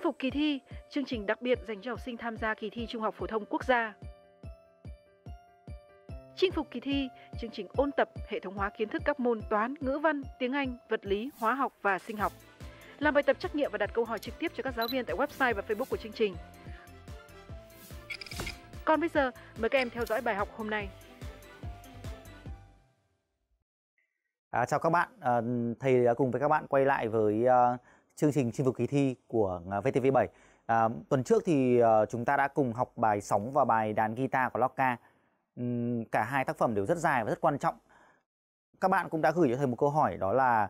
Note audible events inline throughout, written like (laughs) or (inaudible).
Chinh phục kỳ thi, chương trình đặc biệt dành cho học sinh tham gia kỳ thi Trung học phổ thông quốc gia. Chinh phục kỳ thi, chương trình ôn tập hệ thống hóa kiến thức các môn toán, ngữ văn, tiếng Anh, vật lý, hóa học và sinh học. Làm bài tập trắc nghiệm và đặt câu hỏi trực tiếp cho các giáo viên tại website và Facebook của chương trình. Còn bây giờ, mời các em theo dõi bài học hôm nay. À, chào các bạn, à, thầy đã cùng với các bạn quay lại với à, chương trình chinh phục kỳ thi của à, VTV7. À, tuần trước thì uh, chúng ta đã cùng học bài sóng và bài đàn guitar của Locka. Uhm, cả hai tác phẩm đều rất dài và rất quan trọng. Các bạn cũng đã gửi cho thầy một câu hỏi đó là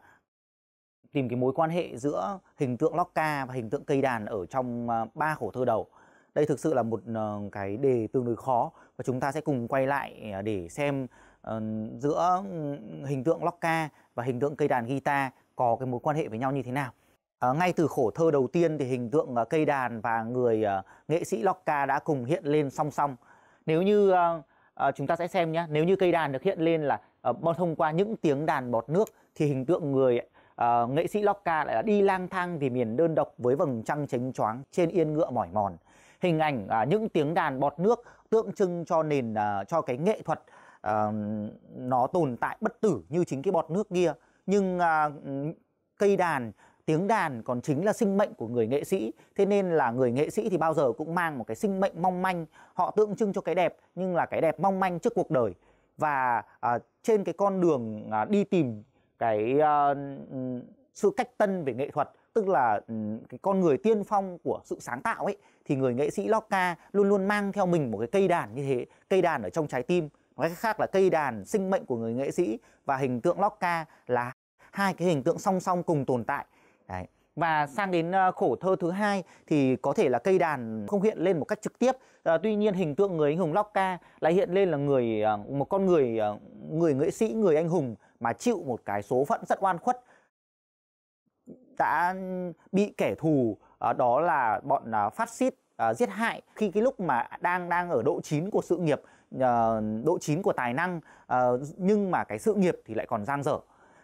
tìm cái mối quan hệ giữa hình tượng Locka và hình tượng cây đàn ở trong ờ, ba uh, khổ thơ đầu. Đây thực sự là một uh, cái đề tương đối khó và chúng ta sẽ cùng quay lại à, để xem giữa hình tượng Locka và hình tượng cây đàn guitar có cái mối quan hệ với nhau như thế nào. À, ngay từ khổ thơ đầu tiên thì hình tượng uh, cây đàn và người uh, nghệ sĩ Locca đã cùng hiện lên song song. Nếu như uh, uh, chúng ta sẽ xem nhé, nếu như cây đàn được hiện lên là uh, thông qua những tiếng đàn bọt nước thì hình tượng người uh, nghệ sĩ Locca lại đi lang thang vì miền đơn độc với vầng trăng chánh choáng trên yên ngựa mỏi mòn. Hình ảnh uh, những tiếng đàn bọt nước tượng trưng cho nền uh, cho cái nghệ thuật uh, nó tồn tại bất tử như chính cái bọt nước kia nhưng uh, cây đàn tiếng đàn còn chính là sinh mệnh của người nghệ sĩ thế nên là người nghệ sĩ thì bao giờ cũng mang một cái sinh mệnh mong manh họ tượng trưng cho cái đẹp nhưng là cái đẹp mong manh trước cuộc đời và à, trên cái con đường à, đi tìm cái à, sự cách tân về nghệ thuật tức là ừ, cái con người tiên phong của sự sáng tạo ấy thì người nghệ sĩ Lorca luôn luôn mang theo mình một cái cây đàn như thế cây đàn ở trong trái tim nói cách khác là cây đàn sinh mệnh của người nghệ sĩ và hình tượng Lorca là hai cái hình tượng song song cùng tồn tại Đấy. Và sang đến ờ, khổ thơ thứ hai thì có thể là cây đàn không hiện lên một cách trực tiếp. À, tuy nhiên hình tượng người anh hùng Lóc Ca lại hiện lên là người ờ, một con người người nghệ sĩ, người anh hùng mà chịu một cái số phận rất oan khuất đã bị kẻ thù đó là bọn phát xít giết hại khi cái lúc mà đang đang ở độ chín của sự nghiệp độ chín của tài năng nhưng mà cái sự nghiệp thì lại còn giang dở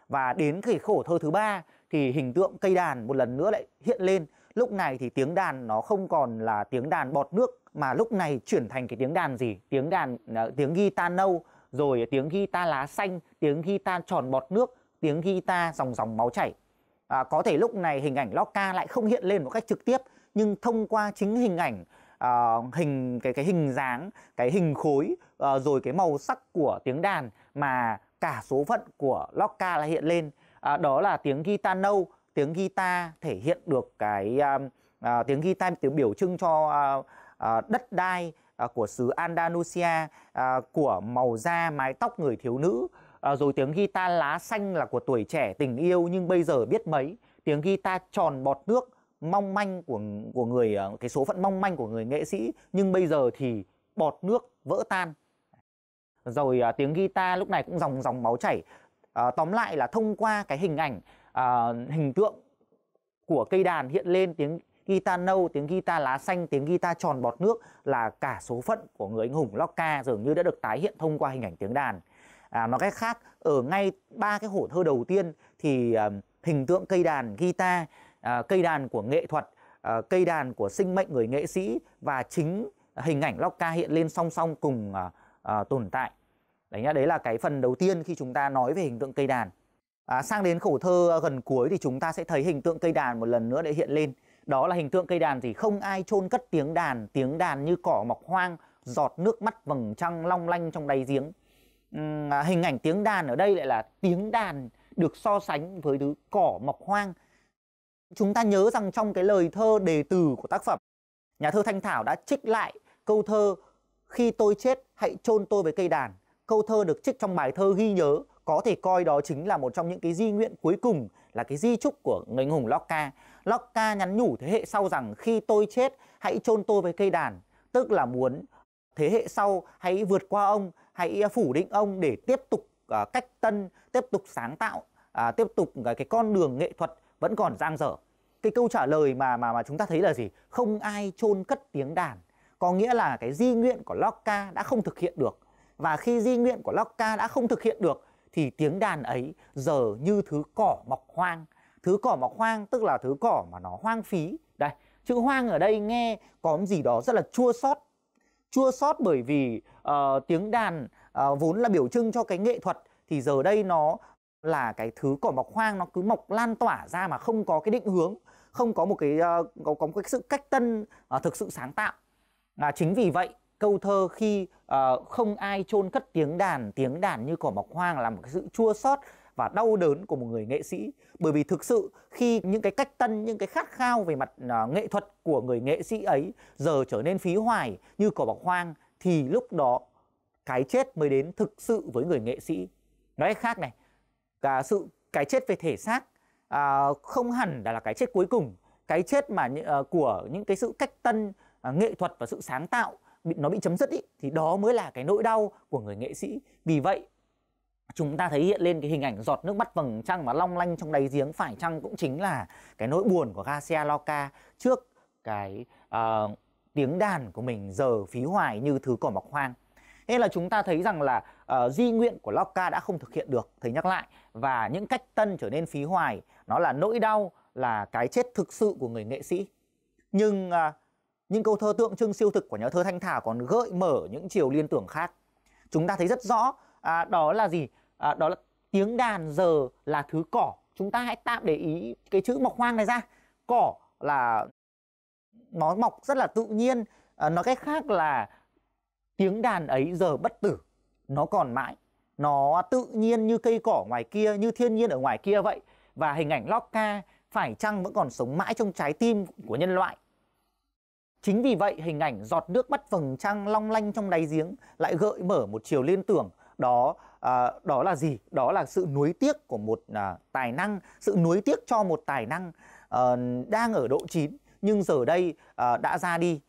và đến cái khổ thơ thứ ba thì hình tượng cây đàn một lần nữa lại hiện lên lúc này thì tiếng đàn nó không còn là tiếng đàn bọt nước mà lúc này chuyển thành cái tiếng đàn gì tiếng đàn ờ, tiếng guitar nâu rồi tiếng guitar lá xanh tiếng guitar tròn bọt nước tiếng guitar dòng dòng máu chảy à, có thể lúc này hình ảnh Loca lại không hiện lên một cách trực tiếp nhưng thông qua chính hình ảnh à, hình cái cái hình dáng cái hình khối à, rồi cái màu sắc của tiếng đàn mà cả số phận của Loca lại hiện lên à, đó là tiếng guitar nâu tiếng guitar thể hiện được cái à, à, tiếng guitar tiếng biểu trưng cho à, à, đất đai à, của xứ Andalusia à, của màu da mái tóc người thiếu nữ à, rồi tiếng guitar lá xanh là của tuổi trẻ tình yêu nhưng bây giờ biết mấy tiếng guitar tròn bọt nước mong manh của của người à, cái số phận mong manh của người nghệ sĩ nhưng bây giờ thì bọt nước vỡ tan rồi à, tiếng guitar lúc này cũng dòng dòng máu chảy à, tóm lại là thông qua cái hình ảnh à, hình tượng của cây đàn hiện lên tiếng guitar nâu, tiếng guitar lá xanh, tiếng guitar tròn bọt nước là cả số phận của người anh hùng Locke dường như đã được tái hiện thông qua hình ảnh tiếng đàn. À, nói cách khác, ở ngay ba cái hổ thơ đầu tiên thì à, hình tượng cây đàn guitar, à, cây đàn của nghệ thuật, à, cây đàn của sinh mệnh người nghệ sĩ và chính hình ảnh Locke hiện lên song song cùng à, à, tồn tại đấy nhá đấy là cái phần đầu tiên khi chúng ta nói về hình tượng cây đàn à, sang đến khổ thơ ờ, gần cuối thì chúng ta sẽ thấy hình tượng cây đàn một lần nữa để hiện lên đó là hình tượng cây đàn thì không ai chôn cất tiếng đàn tiếng đàn như cỏ mọc hoang giọt nước mắt vầng trăng long lanh trong đáy giếng uhm, hình ảnh tiếng đàn ở đây lại là tiếng đàn được so sánh với thứ cỏ mọc hoang chúng ta nhớ rằng trong cái lời thơ đề từ của tác phẩm nhà thơ thanh thảo đã trích lại câu thơ khi tôi chết hãy chôn tôi với cây đàn câu thơ được trích trong bài thơ ghi nhớ có thể coi đó chính là một trong những cái di nguyện cuối cùng là cái di trúc của người anh hùng Locke. Locke nhắn nhủ thế hệ sau rằng khi tôi chết hãy chôn tôi với cây đàn, tức là muốn thế hệ sau hãy vượt qua ông, hãy phủ định ông để tiếp tục uh, cách tân, tiếp tục sáng tạo, uh, tiếp tục uh, cái con đường nghệ thuật vẫn còn dang dở. Cái câu trả lời mà mà mà chúng ta thấy là gì? Không ai chôn cất tiếng đàn. Có nghĩa là cái di nguyện của Locke đã không thực hiện được và khi di nguyện của Locke đã không thực hiện được thì tiếng đàn ấy giờ như thứ cỏ mọc hoang thứ cỏ mọc hoang tức là thứ cỏ mà nó hoang phí đây chữ hoang ở đây nghe có gì đó rất là chua xót chua xót bởi vì uh, tiếng đàn uh, vốn là biểu trưng cho cái nghệ thuật thì giờ đây nó là cái thứ cỏ mọc hoang nó cứ mọc lan tỏa ra mà không có cái định hướng không có một cái uh, có có một cái sự cách tân uh, thực sự sáng tạo à, chính vì vậy câu thơ khi uh, không ai chôn cất tiếng đàn tiếng đàn như cỏ mọc hoang là một cái sự chua xót và đau đớn của một người nghệ sĩ bởi vì thực sự khi những cái cách tân những cái khát khao về mặt uh, nghệ thuật của người nghệ sĩ ấy giờ trở nên phí hoài như cỏ bọc hoang thì lúc đó cái chết mới đến thực sự với người nghệ sĩ nói khác này cả sự cái chết về thể xác à, không hẳn là, là cái chết cuối cùng cái chết mà uh, của những cái sự cách tân uh, nghệ thuật và sự sáng tạo nó bị chấm dứt ý, thì đó mới là cái nỗi đau của người nghệ sĩ vì vậy chúng ta thấy hiện lên cái hình ảnh giọt nước mắt vầng trăng mà long lanh trong đáy giếng phải chăng cũng chính là cái nỗi buồn của Garcia Lorca trước cái uh, tiếng đàn của mình giờ phí hoài như thứ cỏ mọc hoang nên là chúng ta thấy rằng là uh, di nguyện của Lorca đã không thực hiện được thầy nhắc lại và những cách tân trở nên phí hoài nó là nỗi đau là cái chết thực sự của người nghệ sĩ nhưng uh, những câu thơ tượng trưng siêu thực của nhà thơ Thanh Thảo còn gợi mở những chiều liên tưởng khác. Chúng ta thấy rất rõ à, đó là gì? À, đó là tiếng đàn giờ là thứ cỏ. Chúng ta hãy tạm để ý cái chữ mọc hoang này ra. Cỏ là nó mọc rất là tự nhiên. À, nói cách khác là tiếng đàn ấy giờ bất tử, nó còn mãi. Nó tự nhiên như cây cỏ ngoài kia, như thiên nhiên ở ngoài kia vậy. Và hình ảnh Locke phải chăng vẫn còn sống mãi trong trái tim của nhân loại Chính vì vậy, hình ảnh giọt nước bắt vầng trăng long lanh trong đáy giếng lại gợi mở một chiều liên tưởng đó à, đó là gì? Đó là sự nuối tiếc của một à, tài năng, sự nuối tiếc cho một tài năng à, đang ở độ chín nhưng giờ đây à, đã ra đi.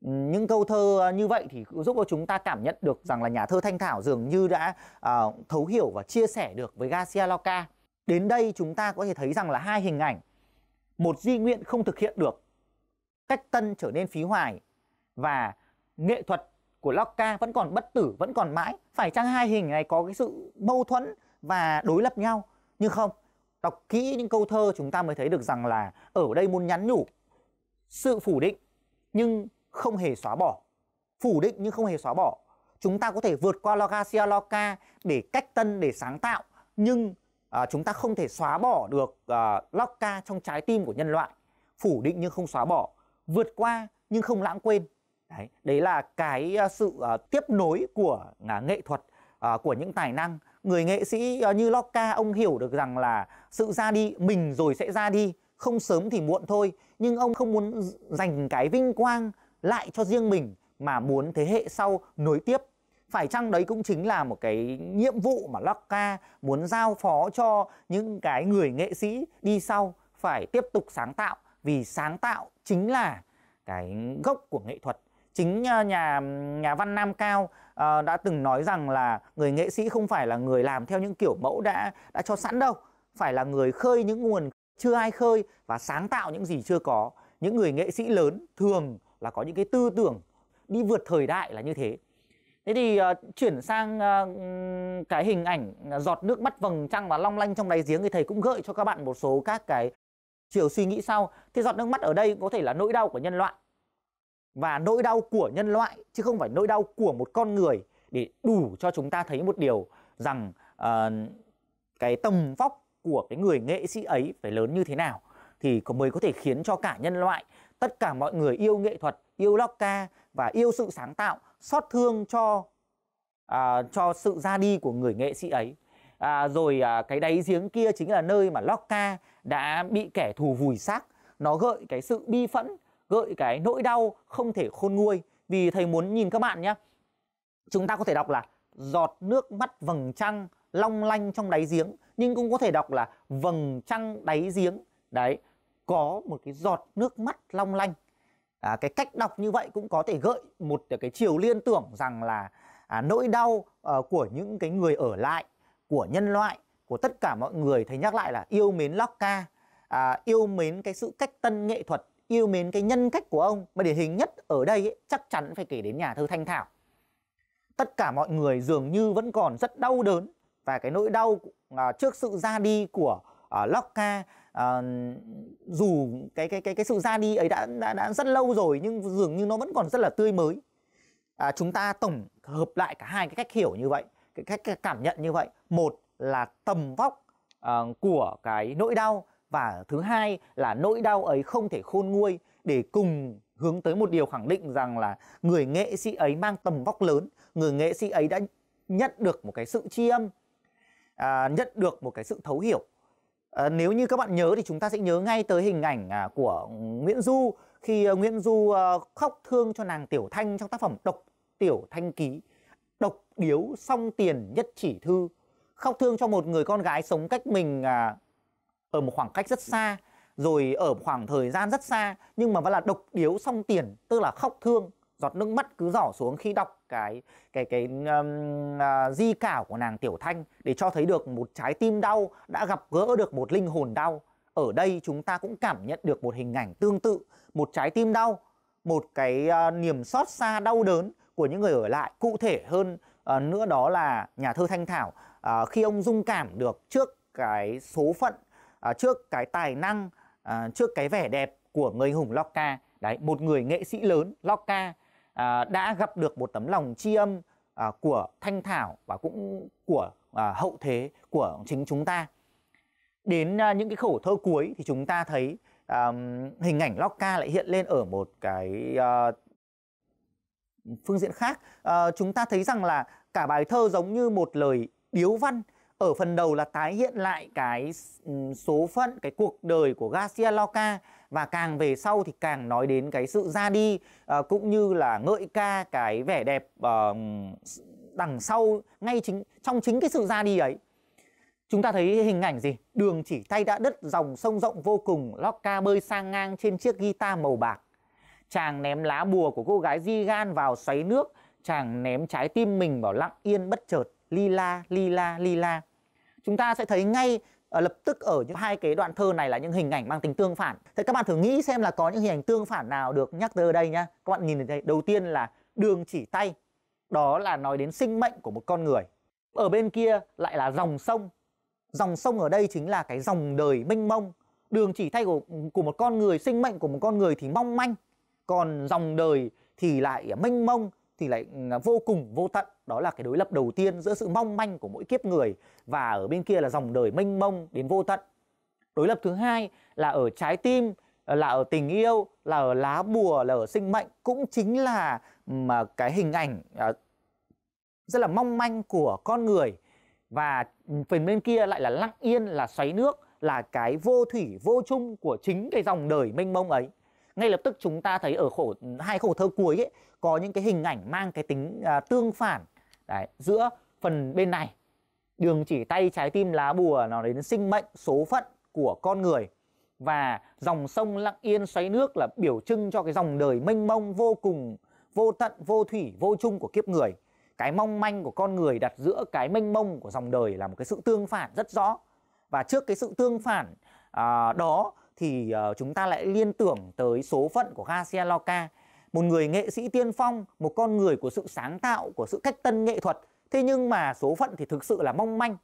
Những câu thơ à, như vậy thì giúp cho chúng ta cảm nhận được rằng là nhà thơ Thanh Thảo dường như đã à, thấu hiểu và chia sẻ được với Garcia Lorca. Đến đây chúng ta có thể thấy rằng là hai hình ảnh, một di nguyện không thực hiện được cách tân trở nên phí hoài và nghệ thuật của Locke vẫn còn bất tử, vẫn còn mãi. Phải chăng hai hình này có cái sự mâu thuẫn và đối lập nhau? Nhưng không, đọc kỹ những câu thơ chúng ta mới thấy được rằng là ở đây muốn nhắn nhủ sự phủ định nhưng không hề xóa bỏ. Phủ định nhưng không hề xóa bỏ. Chúng ta có thể vượt qua Logacia Loca để cách tân, để sáng tạo nhưng à, chúng ta không thể xóa bỏ được à, Locke trong trái tim của nhân loại. Phủ định nhưng không xóa bỏ vượt qua nhưng không lãng quên đấy, đấy là cái ờ, sự ờ, tiếp nối của à, nghệ thuật ờ, của những tài năng người nghệ sĩ như Lorca ông hiểu được rằng là sự ra đi mình rồi sẽ ra đi không sớm thì muộn thôi nhưng ông không muốn dành cái vinh quang lại cho riêng mình mà muốn thế hệ sau nối tiếp phải chăng đấy cũng chính là một cái nhiệm vụ mà Lorca muốn giao phó cho những cái người nghệ sĩ đi sau phải tiếp tục sáng tạo vì sáng tạo chính là cái gốc của nghệ thuật chính ờ, nhà nhà văn Nam Cao uh, đã từng nói rằng là người nghệ sĩ không phải là người làm theo những kiểu mẫu đã đã cho sẵn đâu phải là người khơi những nguồn chưa ai khơi và sáng tạo những gì chưa có những người nghệ sĩ lớn thường là có những cái tư tưởng đi vượt thời đại là như thế thế thì uh, chuyển sang uh, cái hình ảnh giọt nước mắt vầng trăng và long lanh trong đáy giếng thì thầy cũng gợi cho các bạn một số các cái chiều suy nghĩ sau thì giọt nước mắt ở đây có thể là nỗi đau của nhân loại và nỗi đau của nhân loại chứ không phải nỗi đau của một con người để đủ cho chúng ta thấy một điều rằng uh, cái tầm vóc của cái người nghệ sĩ ấy phải lớn như thế nào thì có mới có thể khiến cho cả nhân loại tất cả mọi người yêu nghệ thuật yêu lóc ca và yêu sự sáng tạo xót thương cho uh, cho sự ra đi của người nghệ sĩ ấy à, rồi à, cái đáy giếng kia chính là nơi mà Lorca đã bị kẻ thù vùi xác nó gợi cái sự bi phẫn gợi cái nỗi đau không thể khôn nguôi vì thầy muốn nhìn các bạn nhé chúng ta có thể đọc là giọt nước mắt vầng trăng long lanh trong đáy giếng nhưng cũng có thể đọc là vầng trăng đáy giếng đấy có một cái giọt nước mắt long lanh à, cái cách đọc như vậy cũng có thể gợi một cái chiều liên tưởng rằng là à, nỗi đau à, của những cái người ở lại của nhân loại của tất cả mọi người thầy nhắc lại là yêu mến Locke à, yêu mến cái sự cách tân nghệ thuật yêu mến cái nhân cách của ông mà điển hình nhất ở đây ấy, chắc chắn phải kể đến nhà thơ Thanh Thảo tất cả mọi người dường như vẫn còn rất đau đớn và cái nỗi đau à, trước sự ra đi của à, Locke à, dù cái cái cái cái sự ra đi ấy đã, đã đã rất lâu rồi nhưng dường như nó vẫn còn rất là tươi mới à, chúng ta tổng hợp lại cả hai cái cách hiểu như vậy cái, cái, cảm nhận như vậy một là tầm vóc uh, của cái nỗi đau và thứ hai là nỗi đau ấy không thể khôn nguôi để cùng hướng tới một điều khẳng định rằng là người nghệ sĩ ấy mang tầm vóc lớn người nghệ sĩ ấy đã nhận được một cái sự tri âm à, nhận được một cái sự thấu hiểu à, nếu như các bạn nhớ thì chúng ta sẽ nhớ ngay tới hình ảnh à, của nguyễn du khi à, nguyễn du à, khóc thương cho nàng tiểu thanh trong tác phẩm độc tiểu thanh ký độc điếu song tiền nhất chỉ thư khóc thương cho một người con gái sống cách mình à, ở một khoảng cách rất xa rồi ở khoảng thời gian rất xa nhưng mà vẫn là độc điếu song tiền tức là khóc thương giọt nước mắt cứ rỏ xuống khi đọc cái cái cái um, uh, di cảo của nàng tiểu thanh để cho thấy được một trái tim đau đã gặp gỡ được một linh hồn đau ở đây chúng ta cũng cảm nhận được một hình ảnh tương tự một trái tim đau một cái uh, niềm xót xa đau đớn của những người ở lại cụ thể hơn uh, nữa đó là nhà thơ thanh thảo uh, khi ông dung cảm được trước cái số phận uh, trước cái tài năng uh, trước cái vẻ đẹp của người hùng loca đấy một người nghệ sĩ lớn loca uh, đã gặp được một tấm lòng tri âm uh, của thanh thảo và cũng của uh, hậu thế của chính chúng ta đến uh, những cái khẩu thơ cuối thì chúng ta thấy um, hình ảnh loca lại hiện lên ở một cái uh, phương diện khác à, chúng ta thấy rằng là cả bài thơ giống như một lời điếu văn ở phần đầu là tái hiện lại cái ừ, số phận cái cuộc đời của Garcia Lorca và càng về sau thì càng nói đến cái sự ra đi à, cũng như là ngợi ca cái vẻ đẹp à, đằng sau ngay chính trong chính cái sự ra đi ấy chúng ta thấy hình ảnh gì đường chỉ tay đã đứt dòng sông rộng vô cùng Lorca bơi sang ngang trên chiếc guitar màu bạc chàng ném lá bùa của cô gái di gan vào xoáy nước chàng ném trái tim mình vào lặng yên bất chợt li la li la li la chúng ta sẽ thấy ngay uh, lập tức ở những hai cái đoạn thơ này là những hình ảnh mang tính tương phản thế các bạn thử nghĩ xem là có những hình ảnh tương phản nào được nhắc tới đây nhá các bạn nhìn thấy đầu tiên là đường chỉ tay đó là nói đến sinh mệnh của một con người ở bên kia lại là dòng sông dòng sông ở đây chính là cái dòng đời mênh mông đường chỉ tay của của một con người sinh mệnh của một con người thì mong manh còn dòng đời thì lại mênh mông thì lại à, vô cùng vô tận đó là cái đối lập đầu tiên giữa sự mong manh của mỗi kiếp người và ở bên kia là dòng đời mênh mông đến vô tận đối lập thứ hai là ở trái tim à, là ở tình yêu là ở lá bùa là ở sinh mệnh cũng chính là mà cái hình ảnh à, rất là mong manh của con người và phần bên kia lại là lặng yên là xoáy nước là cái vô thủy vô chung của chính cái dòng đời mênh mông ấy ngay lập tức chúng ta thấy ở khổ hai khổ thơ cuối ấy có những cái hình ảnh mang cái tính à, tương phản đấy, giữa phần bên này đường chỉ tay trái tim lá bùa nó đến sinh mệnh số phận của con người và dòng sông lặng yên xoáy nước là biểu trưng cho cái dòng đời mênh mông vô cùng vô tận vô thủy vô chung của kiếp người cái mong manh của con người đặt giữa cái mênh mông của dòng đời là một cái sự tương phản rất rõ và trước cái sự tương phản à, đó thì uh, chúng ta lại liên tưởng tới số phận của Garcia Lorca, một người nghệ sĩ tiên phong, một con người của sự sáng tạo, của sự cách tân nghệ thuật. Thế nhưng mà số phận thì thực sự là mong manh.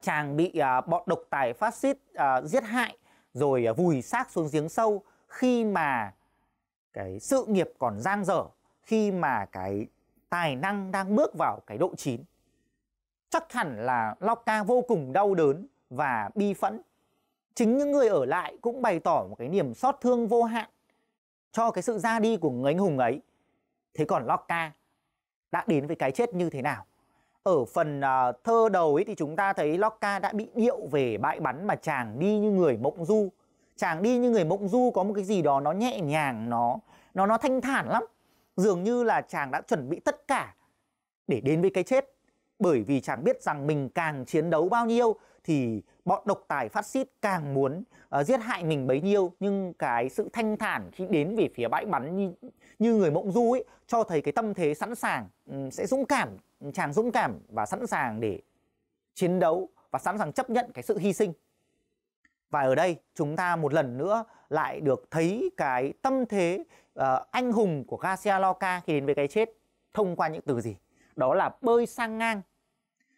Chàng bị uh, bọn độc tài phát xít uh, giết hại rồi uh, vùi xác xuống giếng sâu khi mà cái sự nghiệp còn dang dở, khi mà cái tài năng đang bước vào cái độ chín. Chắc hẳn là Lorca vô cùng đau đớn và bi phẫn chính những người ở lại cũng bày tỏ một cái niềm xót thương vô hạn cho cái sự ra đi của người anh hùng ấy. Thế còn Locke đã đến với cái chết như thế nào? Ở phần uh, thơ đầu ấy thì chúng ta thấy Locke đã bị điệu về bãi bắn mà chàng đi như người mộng du. Chàng đi như người mộng du có một cái gì đó nó nhẹ nhàng, nó nó nó thanh thản lắm. Dường như là chàng đã chuẩn bị tất cả để đến với cái chết bởi vì chàng biết rằng mình càng chiến đấu bao nhiêu thì bọn độc tài phát xít càng muốn uh, giết hại mình bấy nhiêu nhưng cái sự thanh thản khi đến về phía bãi bắn như, như người mộng du ấy cho thấy cái tâm thế sẵn sàng um, sẽ dũng cảm chàng dũng cảm và sẵn sàng để chiến đấu và sẵn sàng chấp nhận cái sự hy sinh và ở đây chúng ta một lần nữa lại được thấy cái tâm thế uh, anh hùng của Garcia Lorca khi đến với cái chết thông qua những từ gì đó là bơi sang ngang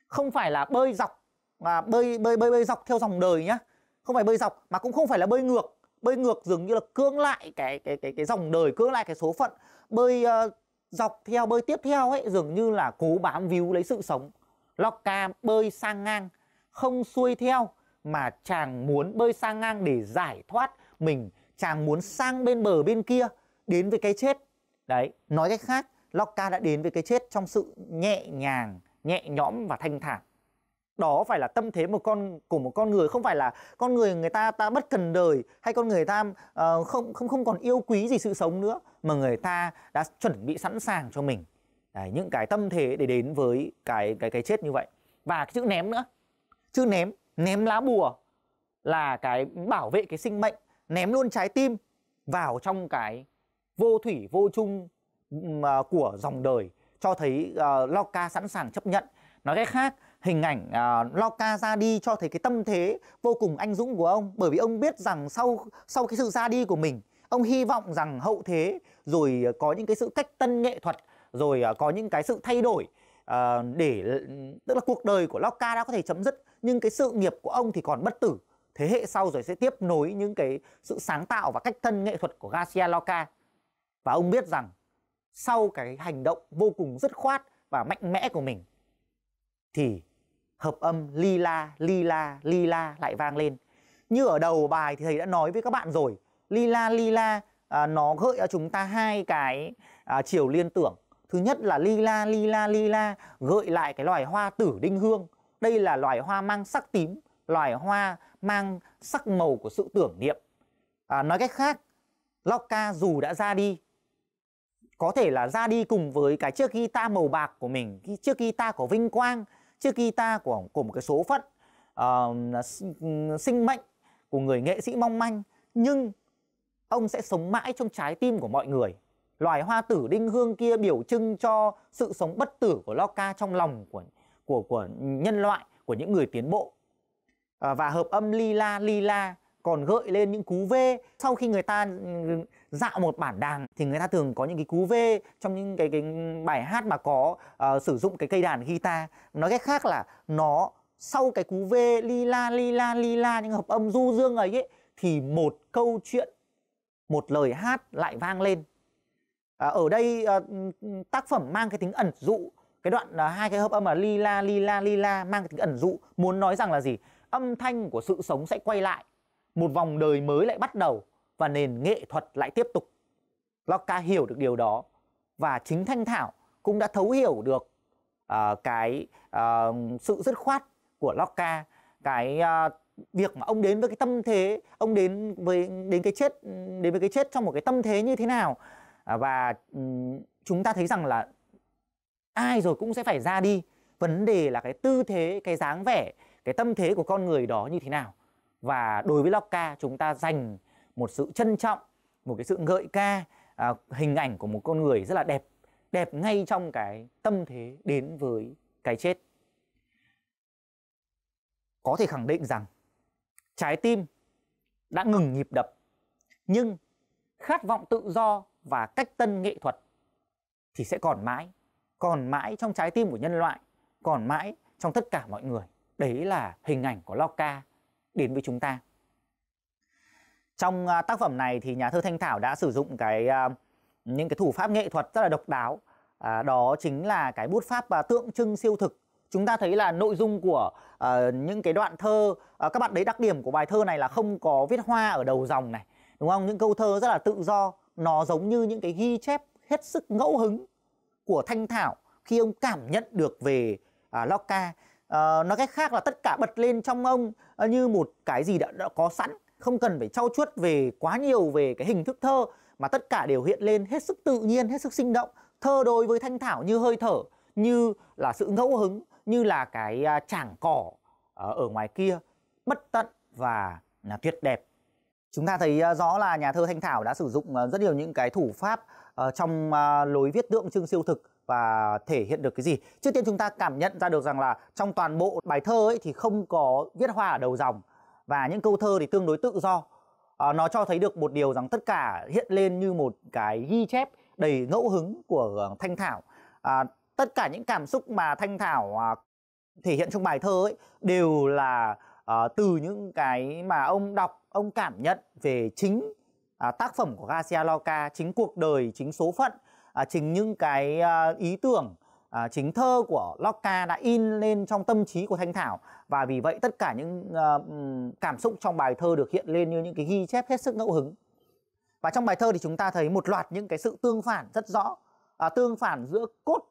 không phải là bơi dọc mà bơi bơi bơi bơi dọc theo dòng đời nhá không phải bơi dọc mà cũng không phải là bơi ngược bơi ngược dường như là cưỡng lại cái cái cái cái dòng đời cưỡng lại cái số phận bơi uh, dọc theo bơi tiếp theo ấy dường như là cố bám víu lấy sự sống lọc ca bơi sang ngang không xuôi theo mà chàng muốn bơi sang ngang để giải thoát mình chàng muốn sang bên bờ bên kia đến với cái chết đấy nói cách khác Locke đã đến với cái chết trong sự nhẹ nhàng nhẹ nhõm và thanh thản đó phải là tâm thế một con của một con người không phải là con người người ta ta bất cần đời hay con người ta uh, không không không còn yêu quý gì sự sống nữa mà người ta đã chuẩn bị sẵn sàng cho mình Đấy, những cái tâm thế để đến với cái cái cái chết như vậy và cái chữ ném nữa chữ ném ném lá bùa là cái bảo vệ cái sinh mệnh ném luôn trái tim vào trong cái vô thủy vô chung ừ, của dòng đời cho thấy uh, ờ, Loka sẵn sàng chấp nhận nói cách khác hình ảnh uh, à, Loka ra đi cho thấy cái tâm thế vô cùng anh dũng của ông bởi vì ông biết rằng sau sau cái sự ra đi của mình ông hy vọng rằng hậu thế rồi à, có những cái sự cách tân nghệ thuật rồi à, có những cái sự thay đổi uh, để tức là cuộc đời của Loka đã có thể chấm dứt nhưng cái sự nghiệp của ông thì còn bất tử thế hệ sau rồi sẽ tiếp nối những cái sự sáng tạo và cách tân nghệ thuật của Garcia Lorca và ông biết rằng sau cái hành động vô cùng dứt khoát và mạnh mẽ của mình thì hợp âm li la li la li la lại vang lên như ở đầu bài thì thầy đã nói với các bạn rồi li la li la à, nó gợi cho chúng ta hai cái à, chiều liên tưởng thứ nhất là li la li la li la gợi lại cái loài hoa tử đinh hương đây là loài hoa mang sắc tím loài hoa mang sắc màu của sự tưởng niệm à, nói cách khác Loka dù đã ra đi có thể là ra đi cùng với cái chiếc guitar màu bạc của mình cái chiếc guitar có vinh quang chiếc guitar của của một cái số phận uh, sinh mệnh của người nghệ sĩ mong manh nhưng ông sẽ sống mãi trong trái tim của mọi người loài hoa tử đinh hương kia biểu trưng cho sự sống bất tử của Lorca trong lòng của của của nhân loại của những người tiến bộ à, và hợp âm lila lila còn gợi lên những cú V sau khi người ta ừ, dạo một bản đàn thì người ta thường có những cái cú V trong những cái cái bài hát mà có uh, sử dụng cái cây đàn guitar nói cách khác là nó sau cái cú V li la li la li la những hợp âm du dương ấy, ấy thì một câu chuyện một lời hát lại vang lên à, ở đây à, tác phẩm mang cái tính ẩn dụ cái đoạn à, hai cái hợp âm là li la li la li la mang cái tính ẩn dụ muốn nói rằng là gì âm thanh của sự sống sẽ quay lại một vòng đời mới lại bắt đầu và nền nghệ thuật lại tiếp tục. Lorca hiểu được điều đó và chính Thanh Thảo cũng đã thấu hiểu được uh, cái uh, sự dứt khoát của Lorca, cái uh, việc mà ông đến với cái tâm thế, ông đến với đến cái chết đến với cái chết trong một cái tâm thế như thế nào uh, và um, chúng ta thấy rằng là ai rồi cũng sẽ phải ra đi vấn đề là cái tư thế cái dáng vẻ cái tâm thế của con người đó như thế nào và đối với lóc ca chúng ta dành một sự trân trọng một cái sự ngợi ca à, hình ảnh của một con người rất là đẹp đẹp ngay trong cái tâm thế đến với cái chết có thể khẳng định rằng trái tim đã ngừng nhịp đập nhưng khát vọng tự do và cách tân nghệ thuật thì sẽ còn mãi còn mãi trong trái tim của nhân loại còn mãi trong tất cả mọi người đấy là hình ảnh của Lorca đến với chúng ta. Trong à, tác phẩm này thì nhà thơ Thanh Thảo đã sử dụng cái à, những cái thủ pháp nghệ thuật rất là độc đáo. À, đó chính là cái bút pháp và tượng trưng siêu thực. Chúng ta thấy là nội dung của uh, những cái đoạn thơ uh, các bạn đấy đặc điểm của bài thơ này là không có viết hoa ở đầu dòng này, đúng không? Những câu thơ rất là tự do, nó giống như những cái ghi chép hết sức ngẫu hứng của Thanh Thảo khi ông cảm nhận được về à, Locke Uh, nói cách khác là tất cả bật lên trong ông uh, như một cái gì đã, đã có sẵn không cần phải trau chuốt về quá nhiều về cái hình thức thơ mà tất cả đều hiện lên hết sức tự nhiên hết sức sinh động thơ đối với thanh thảo như hơi thở như là sự ngẫu hứng như là cái uh, chảng cỏ ờ, ở ngoài kia bất tận và là tuyệt đẹp chúng ta thấy à, rõ là nhà thơ thanh thảo đã sử dụng à, rất nhiều những cái thủ pháp trong lối viết tượng trưng siêu thực và thể hiện được cái gì trước tiên chúng ta cảm nhận ra được rằng là trong toàn bộ bài thơ ấy thì không có viết hoa ở đầu dòng và những câu thơ thì tương đối tự do à, nó cho thấy được một điều rằng tất cả hiện lên như một cái ghi chép đầy ngẫu hứng của ờ, thanh thảo à, tất cả những cảm xúc mà thanh thảo à, thể hiện trong bài thơ ấy đều là à, từ những cái mà ông đọc ông cảm nhận về chính à, tác phẩm của Garcia Lorca chính cuộc đời chính số phận à, chính những cái à, ý tưởng à, chính thơ của Locke đã in lên trong tâm trí của Thanh Thảo và vì vậy tất cả những à, cảm xúc trong bài thơ được hiện lên như những cái ghi chép hết sức ngẫu hứng và trong bài thơ thì chúng ta thấy một loạt những cái sự tương phản rất rõ à, tương phản giữa cốt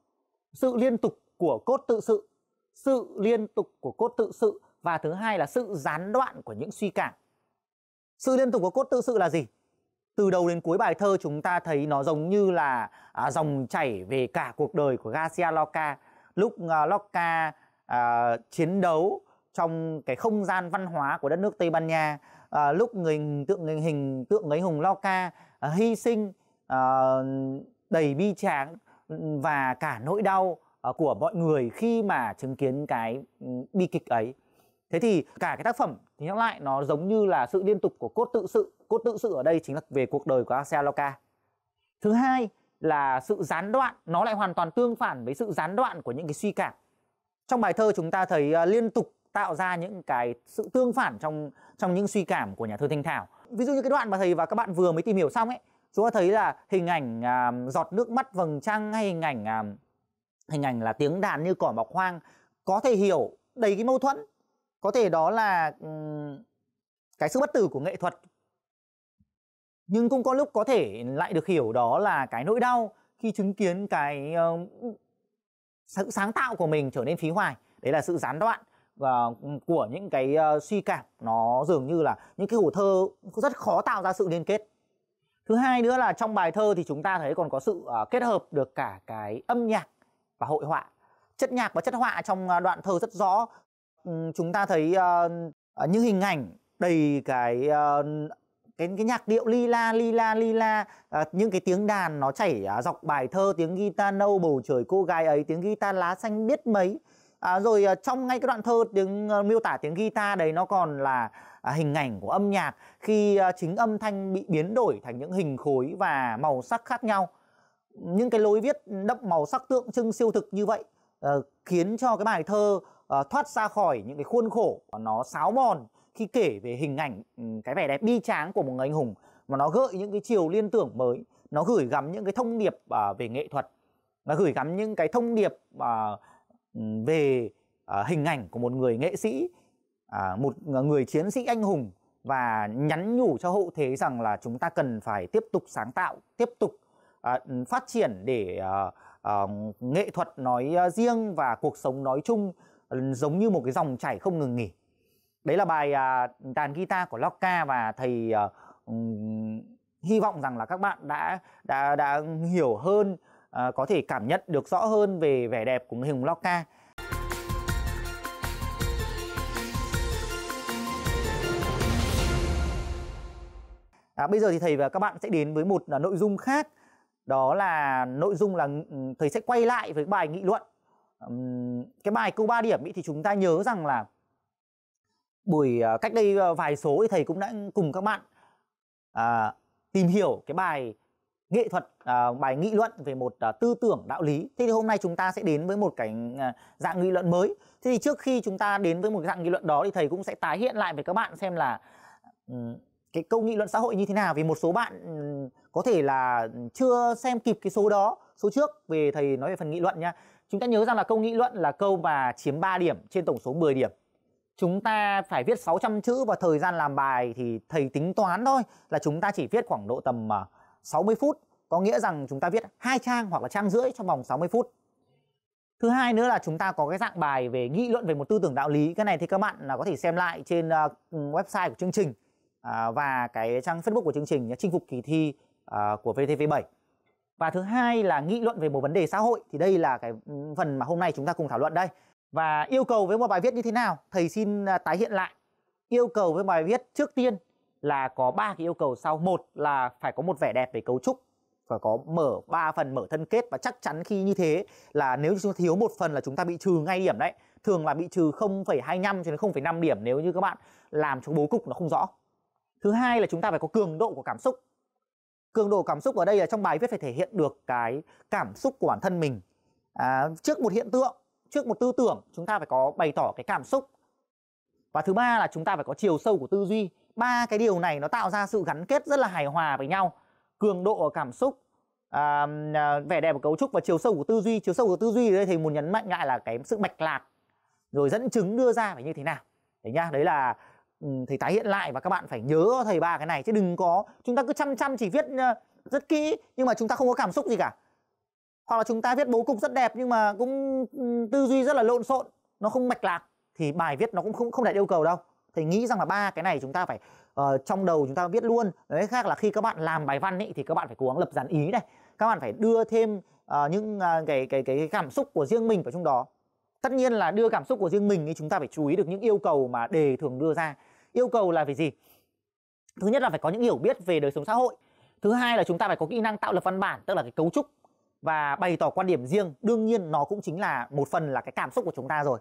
sự liên tục của cốt tự sự sự liên tục của cốt tự sự và thứ hai là sự gián đoạn của những suy cảm sự liên tục của cốt tự sự là gì từ đầu đến cuối bài thơ chúng ta thấy nó giống như là à, dòng chảy về cả cuộc đời của Garcia Lorca lúc à, Lorca à, chiến đấu trong cái không gian văn hóa của đất nước Tây Ban Nha à, lúc người tượng người hình tượng người hùng Lorca à, hy sinh à, đầy bi tráng và cả nỗi đau à, của mọi người khi mà chứng kiến cái ừ, bi kịch ấy thế thì cả cái tác phẩm thì nhắc lại nó giống như là sự liên tục của cốt tự sự cốt tự sự ở đây chính là về cuộc đời của Axel Loka thứ hai là sự gián đoạn nó lại hoàn toàn tương phản với sự gián đoạn của những cái suy cảm trong bài thơ chúng ta thấy à, liên tục tạo ra những cái sự tương phản trong trong những suy cảm của nhà thơ Thanh Thảo ví dụ như cái đoạn mà thầy và các bạn vừa mới tìm hiểu xong ấy chúng ta thấy là hình ảnh à, giọt nước mắt vầng trăng hay hình ảnh à, hình ảnh là tiếng đàn như cỏ mọc hoang có thể hiểu đầy cái mâu thuẫn có thể đó là cái sự bất tử của nghệ thuật nhưng cũng có lúc có thể lại được hiểu đó là cái nỗi đau khi chứng kiến cái ờ, sự sáng tạo của mình trở nên phí hoài đấy là sự gián đoạn và của những cái ờ, suy cảm nó dường như là những cái hồ thơ rất khó tạo ra sự liên kết thứ hai nữa là trong bài thơ thì chúng ta thấy còn có sự ờ, kết hợp được cả cái âm nhạc và hội họa chất nhạc và chất họa trong đoạn thơ rất rõ chúng ta thấy uh, những hình ảnh đầy cái uh, cái cái nhạc điệu li la li la li la à, những cái tiếng đàn nó chảy à, dọc bài thơ tiếng guitar nâu bầu trời cô gái ấy tiếng guitar lá xanh biết mấy à, rồi à, trong ngay cái đoạn thơ tiếng à, miêu tả tiếng guitar đấy nó còn là à, hình ảnh của âm nhạc khi à, chính âm thanh bị biến đổi thành những hình khối và màu sắc khác nhau những cái lối viết đậm màu sắc tượng trưng siêu thực như vậy à, khiến cho cái bài thơ uh, thoát ra khỏi những cái khuôn khổ nó sáo mòn khi kể về hình ảnh ừ, cái vẻ đẹp bi tráng của một người anh hùng mà nó gợi những cái chiều liên tưởng mới nó gửi gắm những cái thông điệp uh, về nghệ thuật nó gửi gắm những cái thông điệp uh, về uh, hình ảnh của một người nghệ sĩ uh, một người chiến sĩ anh hùng và nhắn nhủ cho hậu thế rằng là chúng ta cần phải tiếp tục sáng tạo tiếp tục uh, phát triển để uh, uh, nghệ thuật nói riêng và cuộc sống nói chung giống như một cái dòng chảy không ngừng nghỉ đấy là bài à, đàn guitar của Locka và thầy à, um, hy vọng rằng là các bạn đã đã đã hiểu hơn à, có thể cảm nhận được rõ hơn về vẻ đẹp của người hùng Locka À, bây giờ thì thầy và các bạn sẽ đến với một à, nội dung khác đó là nội dung là thầy sẽ quay lại với bài nghị luận um, cái bài câu 3 điểm ý, thì chúng ta nhớ rằng là buổi uh, cách đây uh, vài số thì thầy cũng đã cùng các bạn uh, tìm hiểu cái bài nghệ thuật uh, bài nghị luận về một uh, tư tưởng đạo lý thế thì hôm nay chúng ta sẽ đến với một cái uh, dạng nghị luận mới thế thì trước khi chúng ta đến với một dạng nghị luận đó thì thầy cũng sẽ tái hiện lại với các bạn xem là um, cái câu nghị luận xã hội như thế nào vì một số bạn có thể là chưa xem kịp cái số đó số trước về thầy nói về phần nghị luận nha Chúng ta nhớ rằng là câu nghị luận là câu mà chiếm 3 điểm trên tổng số 10 điểm. Chúng ta phải viết 600 chữ và thời gian làm bài thì thầy tính toán thôi là chúng ta chỉ viết khoảng độ tầm 60 ờ, phút. Có nghĩa rằng chúng ta viết hai trang hoặc là trang rưỡi trong vòng 60 phút. Thứ hai nữa là chúng ta có cái dạng bài về nghị luận về một tư tưởng đạo lý. Cái này thì các bạn là có thể xem lại trên ờ, website của chương trình à, và cái trang Facebook của chương trình Chinh phục kỳ thi ờ, của VTV7 và thứ hai là nghị luận về một vấn đề xã hội thì đây là cái ừ, phần mà hôm nay chúng ta cùng thảo luận đây và yêu cầu với một bài viết như thế nào thầy xin à, tái hiện lại yêu cầu với bài viết trước tiên là có ba cái yêu cầu sau một là phải có một vẻ đẹp về cấu trúc phải có mở ba phần mở thân kết và chắc chắn khi như thế là nếu chúng ta thiếu một phần là chúng ta bị trừ ngay điểm đấy thường là bị trừ 0,25 cho đến 0,5 điểm nếu như các bạn làm cho bố cục nó không rõ thứ hai là chúng ta phải có cường độ của cảm xúc cường độ cảm xúc ở đây là trong bài viết phải thể hiện được cái cảm xúc của bản thân mình à, trước một hiện tượng trước một tư tưởng chúng ta phải có bày tỏ cái cảm xúc và thứ ba là chúng ta phải có chiều sâu của tư duy ba cái điều này nó tạo ra sự gắn kết rất là hài hòa với nhau cường độ ở cảm xúc à, vẻ đẹp của cấu trúc và chiều sâu của tư duy chiều sâu của tư duy ở đây thì muốn nhấn mạnh lại là cái sự mạch lạc rồi dẫn chứng đưa ra phải như thế nào đấy nhá đấy là thì tái hiện lại và các bạn phải nhớ thầy ba cái này chứ đừng có chúng ta cứ chăm chăm chỉ viết ờ, rất kỹ nhưng mà chúng ta không có cảm xúc gì cả hoặc là chúng ta viết bố cục rất đẹp nhưng mà cũng tư duy rất là lộn xộn nó không mạch lạc thì bài viết nó cũng không không đạt yêu cầu đâu thầy nghĩ rằng là ba cái này chúng ta phải uh, trong đầu chúng ta viết luôn đấy khác là khi các bạn làm bài văn ấy, thì các bạn phải cố gắng lập dàn ý này các bạn phải đưa thêm uh, những uh, cái, cái cái cái cảm xúc của riêng mình vào trong đó tất nhiên là đưa cảm xúc của riêng mình thì chúng ta phải chú ý được những yêu cầu mà đề thường đưa ra yêu cầu là phải gì thứ nhất là phải có những hiểu biết về đời sống xã hội thứ hai là chúng ta phải có kỹ năng tạo lập văn bản tức là cái cấu trúc và bày tỏ quan điểm riêng đương nhiên nó cũng chính là một phần là cái cảm xúc của chúng ta rồi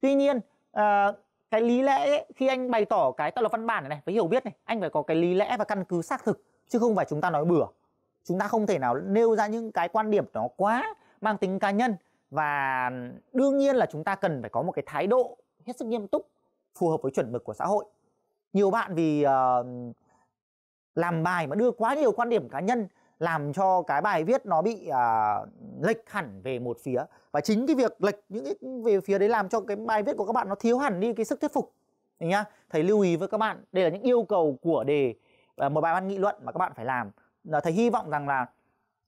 tuy nhiên à, cái lý lẽ ấy, khi anh bày tỏ cái tạo lập văn bản này, này với hiểu biết này anh phải có cái lý lẽ và căn cứ xác thực chứ không phải chúng ta nói bừa chúng ta không thể nào nêu ra những cái quan điểm nó quá mang tính cá nhân và đương nhiên là chúng ta cần phải có một cái thái độ hết sức nghiêm túc phù hợp với chuẩn mực của xã hội nhiều bạn vì uh, làm bài mà đưa quá nhiều quan điểm cá nhân làm cho cái bài viết nó bị uh, lệch hẳn về một phía và chính cái việc lệch những cái về phía đấy làm cho cái bài viết của các bạn nó thiếu hẳn đi cái sức thuyết phục Đấy nhá thầy lưu ý với các bạn đây là những yêu cầu của đề uh, một bài văn nghị luận mà các bạn phải làm thầy hy vọng rằng là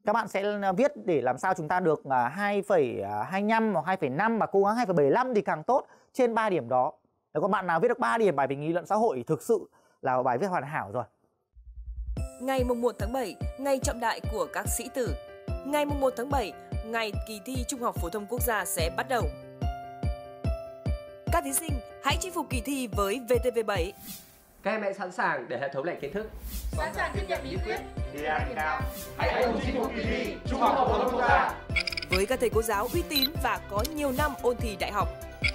các bạn sẽ viết để làm sao chúng ta được 2,25 hoặc 2,5 và cố gắng 2,75 thì càng tốt trên 3 điểm đó nếu có bạn nào viết được 3 điểm bài bình nghị luận xã hội thực sự là bài viết hoàn hảo rồi ngày mùng 1 tháng 7 ngày trọng đại của các sĩ tử ngày mùng 1 tháng 7 ngày kỳ thi trung học phổ thông quốc gia sẽ bắt đầu các thí sinh hãy chinh phục kỳ thi với VTV7 các em hãy sẵn sàng để hệ thống lại kiến thức sẵn sàng tiếp nhận lý thuyết đi ăn hãy cùng chinh phục kỳ thi trung học phổ thông quốc gia với các thầy cô giáo uy tín và có nhiều năm ôn thi đại học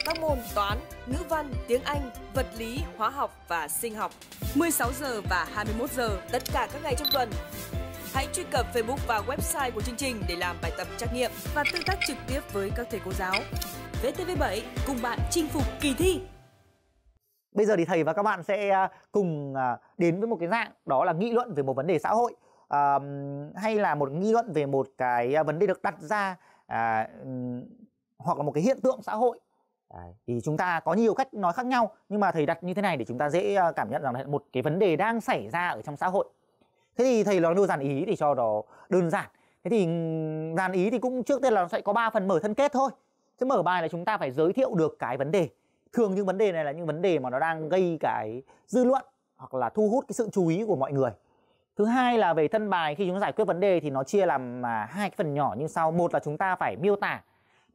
các môn toán, ngữ văn, tiếng Anh, vật lý, hóa học và sinh học. 16 giờ và 21 giờ tất cả các ngày trong tuần. Hãy truy cập Facebook và website của chương trình để làm bài tập trắc nghiệm và tương tác trực tiếp với các thầy cô giáo. VTV7 cùng bạn chinh phục kỳ thi. Bây giờ thì thầy và các bạn sẽ à, cùng à, đến với một cái dạng đó là nghị luận về một vấn đề xã hội à, hay là một nghị luận về một cái à, vấn đề được đặt ra à, hoặc là một cái hiện tượng xã hội Đấy. Thì chúng ta có nhiều cách nói khác nhau nhưng mà thầy đặt như thế này để chúng ta dễ ờ, cảm nhận rằng là một cái vấn đề đang xảy ra ở trong xã hội. Thế thì thầy nói đưa dàn ý thì cho nó đơn giản. Thế thì dàn ý thì cũng trước tiên là nó sẽ có 3 phần mở thân kết thôi. Thế mở bài là chúng ta phải giới thiệu được cái vấn đề. Thường những vấn đề này là những vấn đề mà nó đang gây cái dư luận hoặc là thu hút cái sự chú ý của mọi người. Thứ hai là về thân bài khi chúng giải quyết vấn đề thì nó chia làm à, hai cái phần nhỏ như sau. Một là chúng ta phải miêu tả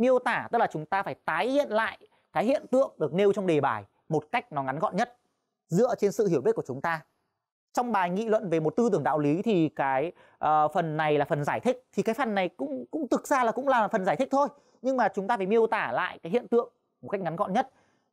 miêu tả tức là chúng ta phải tái hiện lại cái hiện tượng được nêu trong đề bài một cách nó ngắn gọn nhất dựa trên sự hiểu biết của chúng ta trong bài nghị luận về một tư tưởng đạo lý thì cái uh, phần này là phần giải thích thì cái phần này cũng cũng thực ra là cũng là phần giải thích thôi nhưng mà chúng ta phải miêu tả lại cái hiện tượng một cách ngắn gọn nhất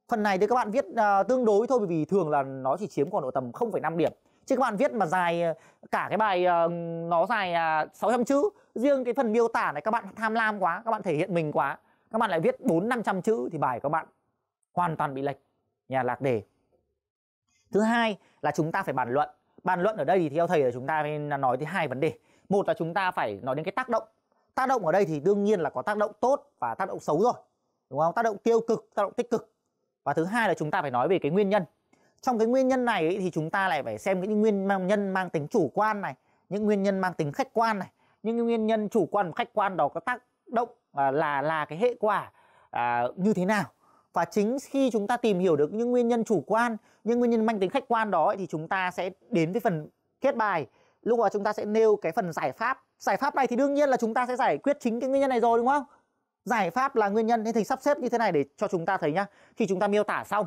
phần này thì các bạn viết uh, tương đối thôi vì thường là nó chỉ chiếm khoảng độ tầm 0,5 điểm chứ các bạn viết mà dài ờ, cả cái bài uh, nó dài à, uh, 600 chữ riêng cái phần miêu tả này các bạn tham lam quá các bạn thể hiện mình quá các bạn lại viết bốn năm trăm chữ thì bài các bạn hoàn toàn bị lệch nhà lạc đề thứ hai là chúng ta phải bàn luận bàn luận ở đây thì theo thầy là chúng ta phải nói tới hai vấn đề một là chúng ta phải nói đến cái tác động tác động ở đây thì đương nhiên là có tác động tốt và tác động xấu rồi đúng không tác động tiêu cực tác động tích cực và thứ hai là chúng ta phải nói về cái nguyên nhân trong cái nguyên nhân này ý, thì chúng ta lại phải xem những nguyên nhân mang tính chủ quan này những nguyên nhân mang tính khách quan này những nguyên nhân chủ quan và khách quan đó có tác động à, là là cái hệ quả à, như thế nào và chính khi chúng ta tìm hiểu được những nguyên nhân chủ quan những nguyên nhân mang tính khách quan đó ấy, thì chúng ta sẽ đến với phần kết bài lúc đó chúng ta sẽ nêu cái phần giải pháp giải pháp này thì đương nhiên là chúng ta sẽ giải quyết chính cái nguyên nhân này rồi đúng không giải pháp là nguyên nhân nên thì sắp xếp như thế này để cho chúng ta thấy nhá khi chúng ta miêu tả xong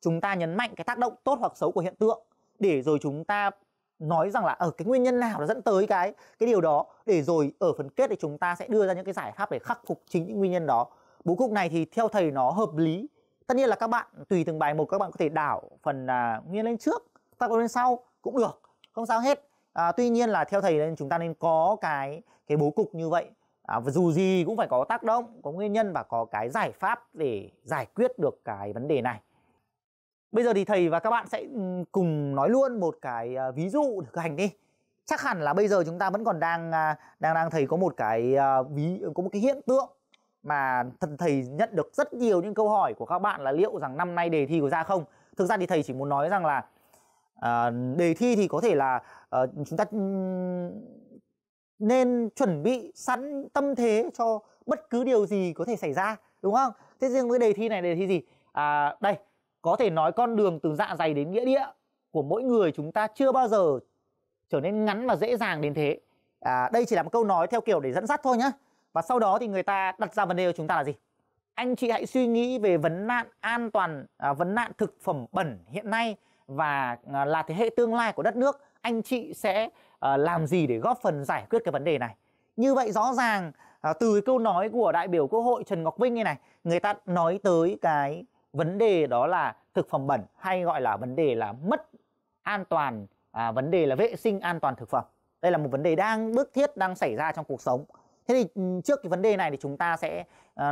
chúng ta nhấn mạnh cái tác động tốt hoặc xấu của hiện tượng để rồi chúng ta nói rằng là ở ờ, cái nguyên nhân nào nó dẫn tới cái cái điều đó để rồi ở phần kết thì chúng ta sẽ đưa ra những cái giải pháp để khắc phục chính những nguyên nhân đó bố cục này thì theo thầy nó hợp lý tất nhiên là các bạn tùy từng bài một các bạn có thể đảo phần à, nguyên lên trước tác động lên sau cũng được không sao hết à, tuy nhiên là theo thầy nên chúng ta nên có cái cái bố cục như vậy à, và dù gì cũng phải có tác động có nguyên nhân và có cái giải pháp để giải quyết được cái vấn đề này Bây giờ thì thầy và các bạn sẽ ừ, cùng nói luôn một cái à, ví dụ thực hành đi. Chắc hẳn là bây giờ chúng ta vẫn còn đang à, đang đang thầy có một cái à, ví có một cái hiện tượng mà thần thầy nhận được rất nhiều những câu hỏi của các bạn là liệu rằng năm nay đề thi có ra không? Thực ra thì thầy chỉ muốn nói rằng là à, đề thi thì có thể là à, chúng ta ừ, nên chuẩn bị sẵn tâm thế cho bất cứ điều gì có thể xảy ra đúng không? Thế riêng với đề thi này đề thi gì? À, đây có thể nói con đường từ dạ dày đến nghĩa địa của mỗi người chúng ta chưa bao giờ trở nên ngắn và dễ dàng đến thế à, đây chỉ là một câu nói theo kiểu để dẫn dắt thôi nhá và sau đó thì người ta đặt ra vấn đề của chúng ta là gì anh chị hãy suy nghĩ về vấn nạn an toàn à, vấn nạn thực phẩm bẩn hiện nay và à, là thế hệ tương lai của đất nước anh chị sẽ à, làm gì để góp phần giải quyết cái vấn đề này như vậy rõ ràng à, từ câu nói của đại biểu quốc hội trần ngọc vinh như này người ta nói tới cái vấn đề đó là thực phẩm bẩn hay gọi là vấn đề là mất an toàn à, vấn đề là vệ sinh an toàn thực phẩm đây là một vấn đề đang bức thiết đang xảy ra trong cuộc sống thế thì ừ, trước cái vấn đề này thì chúng ta sẽ uh,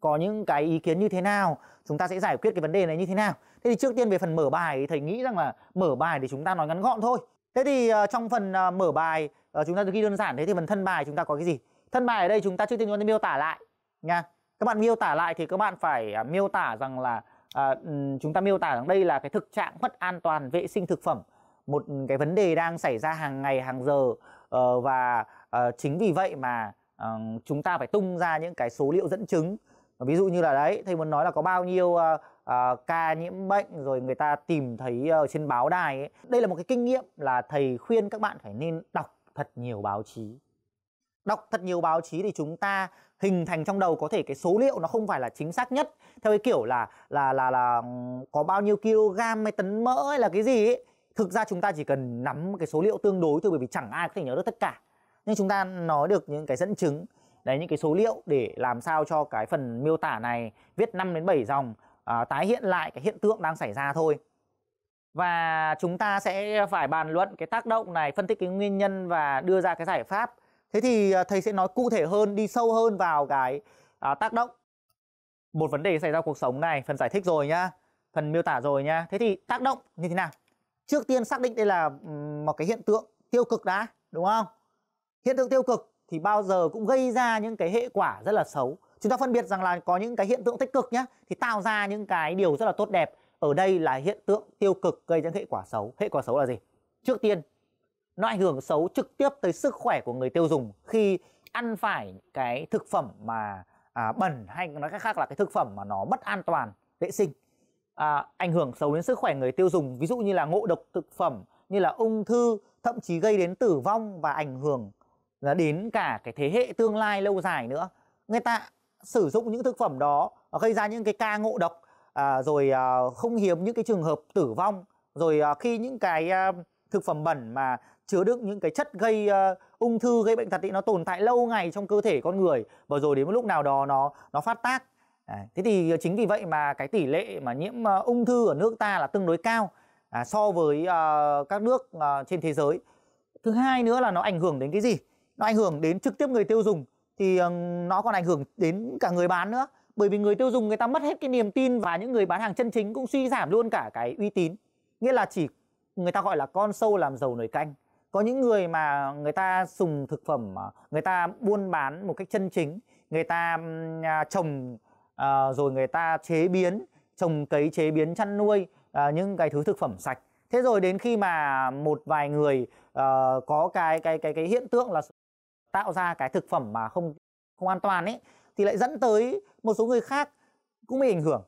có những cái ý kiến như thế nào chúng ta sẽ giải quyết cái vấn đề này như thế nào thế thì trước tiên về phần mở bài thì thầy nghĩ rằng là mở bài để chúng ta nói ngắn gọn thôi thế thì uh, trong phần uh, mở bài uh, chúng ta ghi đơn giản thế thì phần thân bài chúng ta có cái gì thân bài ở đây chúng ta trước tiên chúng ta miêu tả lại nha các bạn miêu tả lại thì các bạn phải à, miêu tả rằng là à, chúng ta miêu tả rằng đây là cái thực trạng mất an toàn vệ sinh thực phẩm một cái vấn đề đang xảy ra hàng ngày hàng giờ uh, và uh, chính vì vậy mà uh, chúng ta phải tung ra những cái số liệu dẫn chứng ví dụ như là đấy thầy muốn nói là có bao nhiêu uh, uh, ca nhiễm bệnh rồi người ta tìm thấy ở uh, trên báo đài ấy. đây là một cái kinh nghiệm là thầy khuyên các bạn phải nên đọc thật nhiều báo chí đọc thật nhiều báo chí thì chúng ta hình thành trong đầu có thể cái số liệu nó không phải là chính xác nhất theo cái kiểu là là là là có bao nhiêu kg hay tấn mỡ hay là cái gì ấy thực ra chúng ta chỉ cần nắm cái số liệu tương đối thôi bởi vì chẳng ai có thể nhớ được tất cả nhưng chúng ta nói được những cái dẫn chứng đấy những cái số liệu để làm sao cho cái phần miêu tả này viết 5 đến 7 dòng à, tái hiện lại cái hiện tượng đang xảy ra thôi và chúng ta sẽ phải bàn luận cái tác động này phân tích cái nguyên nhân và đưa ra cái giải pháp Thế thì à, thầy sẽ nói cụ thể hơn, đi sâu hơn vào cái à, tác động một vấn đề xảy ra cuộc sống này, phần giải thích rồi nhá, phần miêu tả rồi nhá. Thế thì tác động như thế nào? Trước tiên xác định đây là một cái hiện tượng tiêu cực đã, đúng không? Hiện tượng tiêu cực thì bao giờ cũng gây ra những cái hệ quả rất là xấu. Chúng ta phân biệt rằng là có những cái hiện tượng tích cực nhá, thì tạo ra những cái điều rất là tốt đẹp. Ở đây là hiện tượng tiêu cực gây ra hệ quả xấu. Hệ quả xấu là gì? Trước tiên nó ảnh hưởng xấu trực tiếp tới sức khỏe của người tiêu dùng khi ăn phải cái thực phẩm mà à, bẩn hay nói cách khác là cái thực phẩm mà nó bất an toàn vệ sinh à, ảnh hưởng xấu đến sức khỏe người tiêu dùng ví dụ như là ngộ độc thực phẩm như là ung thư thậm chí gây đến tử vong và ảnh hưởng là đến cả cái thế hệ tương lai lâu dài nữa người ta sử dụng những thực phẩm đó gây ra những cái ca ngộ độc à, rồi à, không hiếm những cái trường hợp tử vong rồi à, khi những cái à, thực phẩm bẩn mà chứa đựng những cái chất gây uh, ung thư gây bệnh tật thì nó tồn tại lâu ngày trong cơ thể con người và rồi đến một lúc nào đó nó nó phát tác à, thế thì ờ, chính vì vậy mà cái tỷ lệ mà nhiễm uh, ung thư ở nước ta là tương đối cao à, so với uh, các nước uh, trên thế giới thứ hai nữa là nó ảnh hưởng đến cái gì nó ảnh hưởng đến trực tiếp người tiêu dùng thì uh, nó còn ảnh hưởng đến cả người bán nữa bởi vì người tiêu dùng người ta mất hết cái niềm tin và những người bán hàng chân chính cũng suy giảm luôn cả cái uy tín nghĩa là chỉ người ta gọi là con sâu làm giàu nổi canh có những người mà người ta dùng thực phẩm ờ, người ta buôn bán một cách chân chính người ta à, trồng ờ, rồi người ta chế biến trồng cấy chế biến chăn nuôi ờ, những cái thứ thực phẩm sạch thế rồi đến khi mà một vài người có cái cái cái cái hiện tượng là tạo ra cái thực phẩm mà không không an toàn ấy thì lại dẫn tới một số người khác cũng bị ảnh hưởng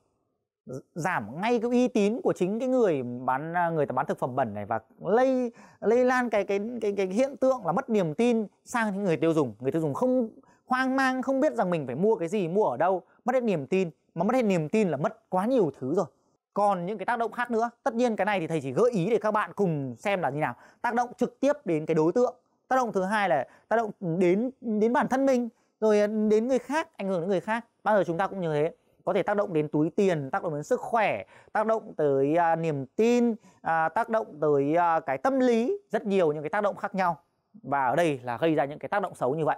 giảm ngay cái uy tín của chính cái người bán à, người ta bán thực phẩm bẩn này và lây lây lan cái cái cái cái hiện tượng là mất niềm tin sang những người tiêu dùng người tiêu dùng không hoang mang không biết rằng mình phải mua cái gì mua ở đâu mất hết niềm tin mà mất hết niềm tin là mất quá nhiều thứ rồi còn những cái tác động khác nữa tất nhiên cái này thì thầy chỉ gợi ý để các bạn cùng xem là như nào tác động trực tiếp đến cái đối tượng tác động thứ hai là tác động đến đến bản thân mình rồi à, đến người khác ảnh hưởng đến người khác bao giờ chúng ta cũng như thế có thể tác động đến túi tiền tác động đến sức khỏe tác động tới à, niềm tin à, tác động tới à, cái tâm lý rất nhiều những cái tác động khác nhau và ở đây là gây ra những cái tác động xấu như vậy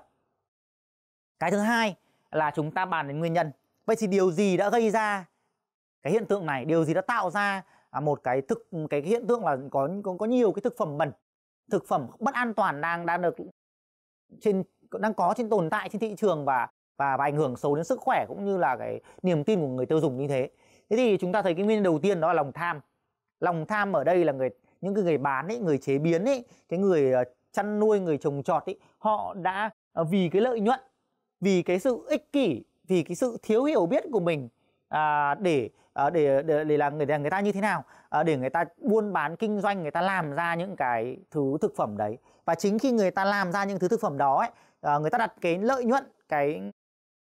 cái thứ hai là chúng ta bàn đến nguyên nhân vậy thì điều gì đã gây ra cái hiện tượng này điều gì đã tạo ra à, một cái thực cái hiện tượng là có có, có nhiều cái thực phẩm bẩn thực phẩm bất an toàn đang đang được trên đang có trên tồn tại trên thị trường và và, và ảnh hưởng xấu đến sức khỏe cũng như là cái niềm tin của người tiêu dùng như thế thế thì chúng ta thấy cái nguyên nhân đầu tiên đó là lòng tham lòng tham ở đây là người những cái người bán ấy người chế biến ấy cái người ờ, chăn nuôi người trồng trọt ấy họ đã ờ, vì cái lợi nhuận vì cái sự ích kỷ vì cái sự thiếu hiểu biết của mình à, để, ờ, để để để là người người ta như thế nào à, để người ta buôn bán kinh doanh người ta làm ra những cái thứ thực phẩm đấy và chính khi người ta làm ra những thứ thực phẩm đó ấy, à, người ta đặt cái lợi nhuận cái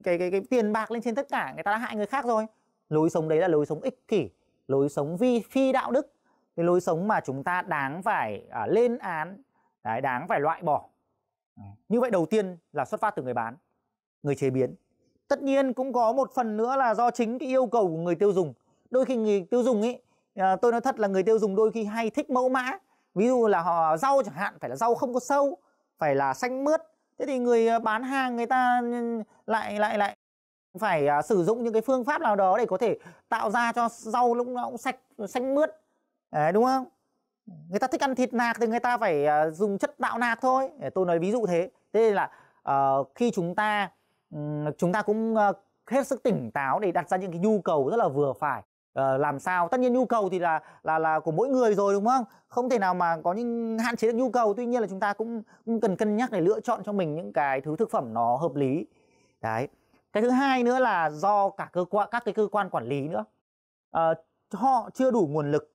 cái cái cái tiền bạc lên trên tất cả người ta đã hại người khác rồi lối sống đấy là lối sống ích kỷ lối sống vi phi đạo đức cái lối sống mà chúng ta đáng phải à, lên án đấy, đáng phải loại bỏ như vậy đầu tiên là xuất phát từ người bán người chế biến tất nhiên cũng có một phần nữa là do chính cái yêu cầu của người tiêu dùng đôi khi người tiêu dùng ấy à, tôi nói thật là người tiêu dùng đôi khi hay thích mẫu mã ví dụ là họ rau chẳng hạn phải là rau không có sâu phải là xanh mướt thế thì người ờ, bán hàng người ta ừ, lại lại lại phải à, sử dụng những cái phương pháp nào đó để có thể tạo ra cho rau lúc nó cũng sạch xanh mướt Đấy, đúng không người ta thích ăn thịt nạc thì người ta phải à, dùng chất tạo nạc thôi để tôi nói ví dụ thế thế là uh, khi chúng ta um, chúng ta cũng uh, hết sức tỉnh táo để đặt ra những cái nhu cầu rất là vừa phải Ờ, làm sao tất nhiên nhu cầu thì là là là của mỗi người rồi đúng không không thể nào mà có những hạn chế được nhu cầu tuy nhiên là chúng ta cũng, cũng cần cân nhắc để lựa chọn cho mình những cái thứ thực phẩm nó hợp lý đấy cái thứ hai nữa là do cả cơ quan các cái cơ quan quản lý nữa uh, họ chưa đủ nguồn lực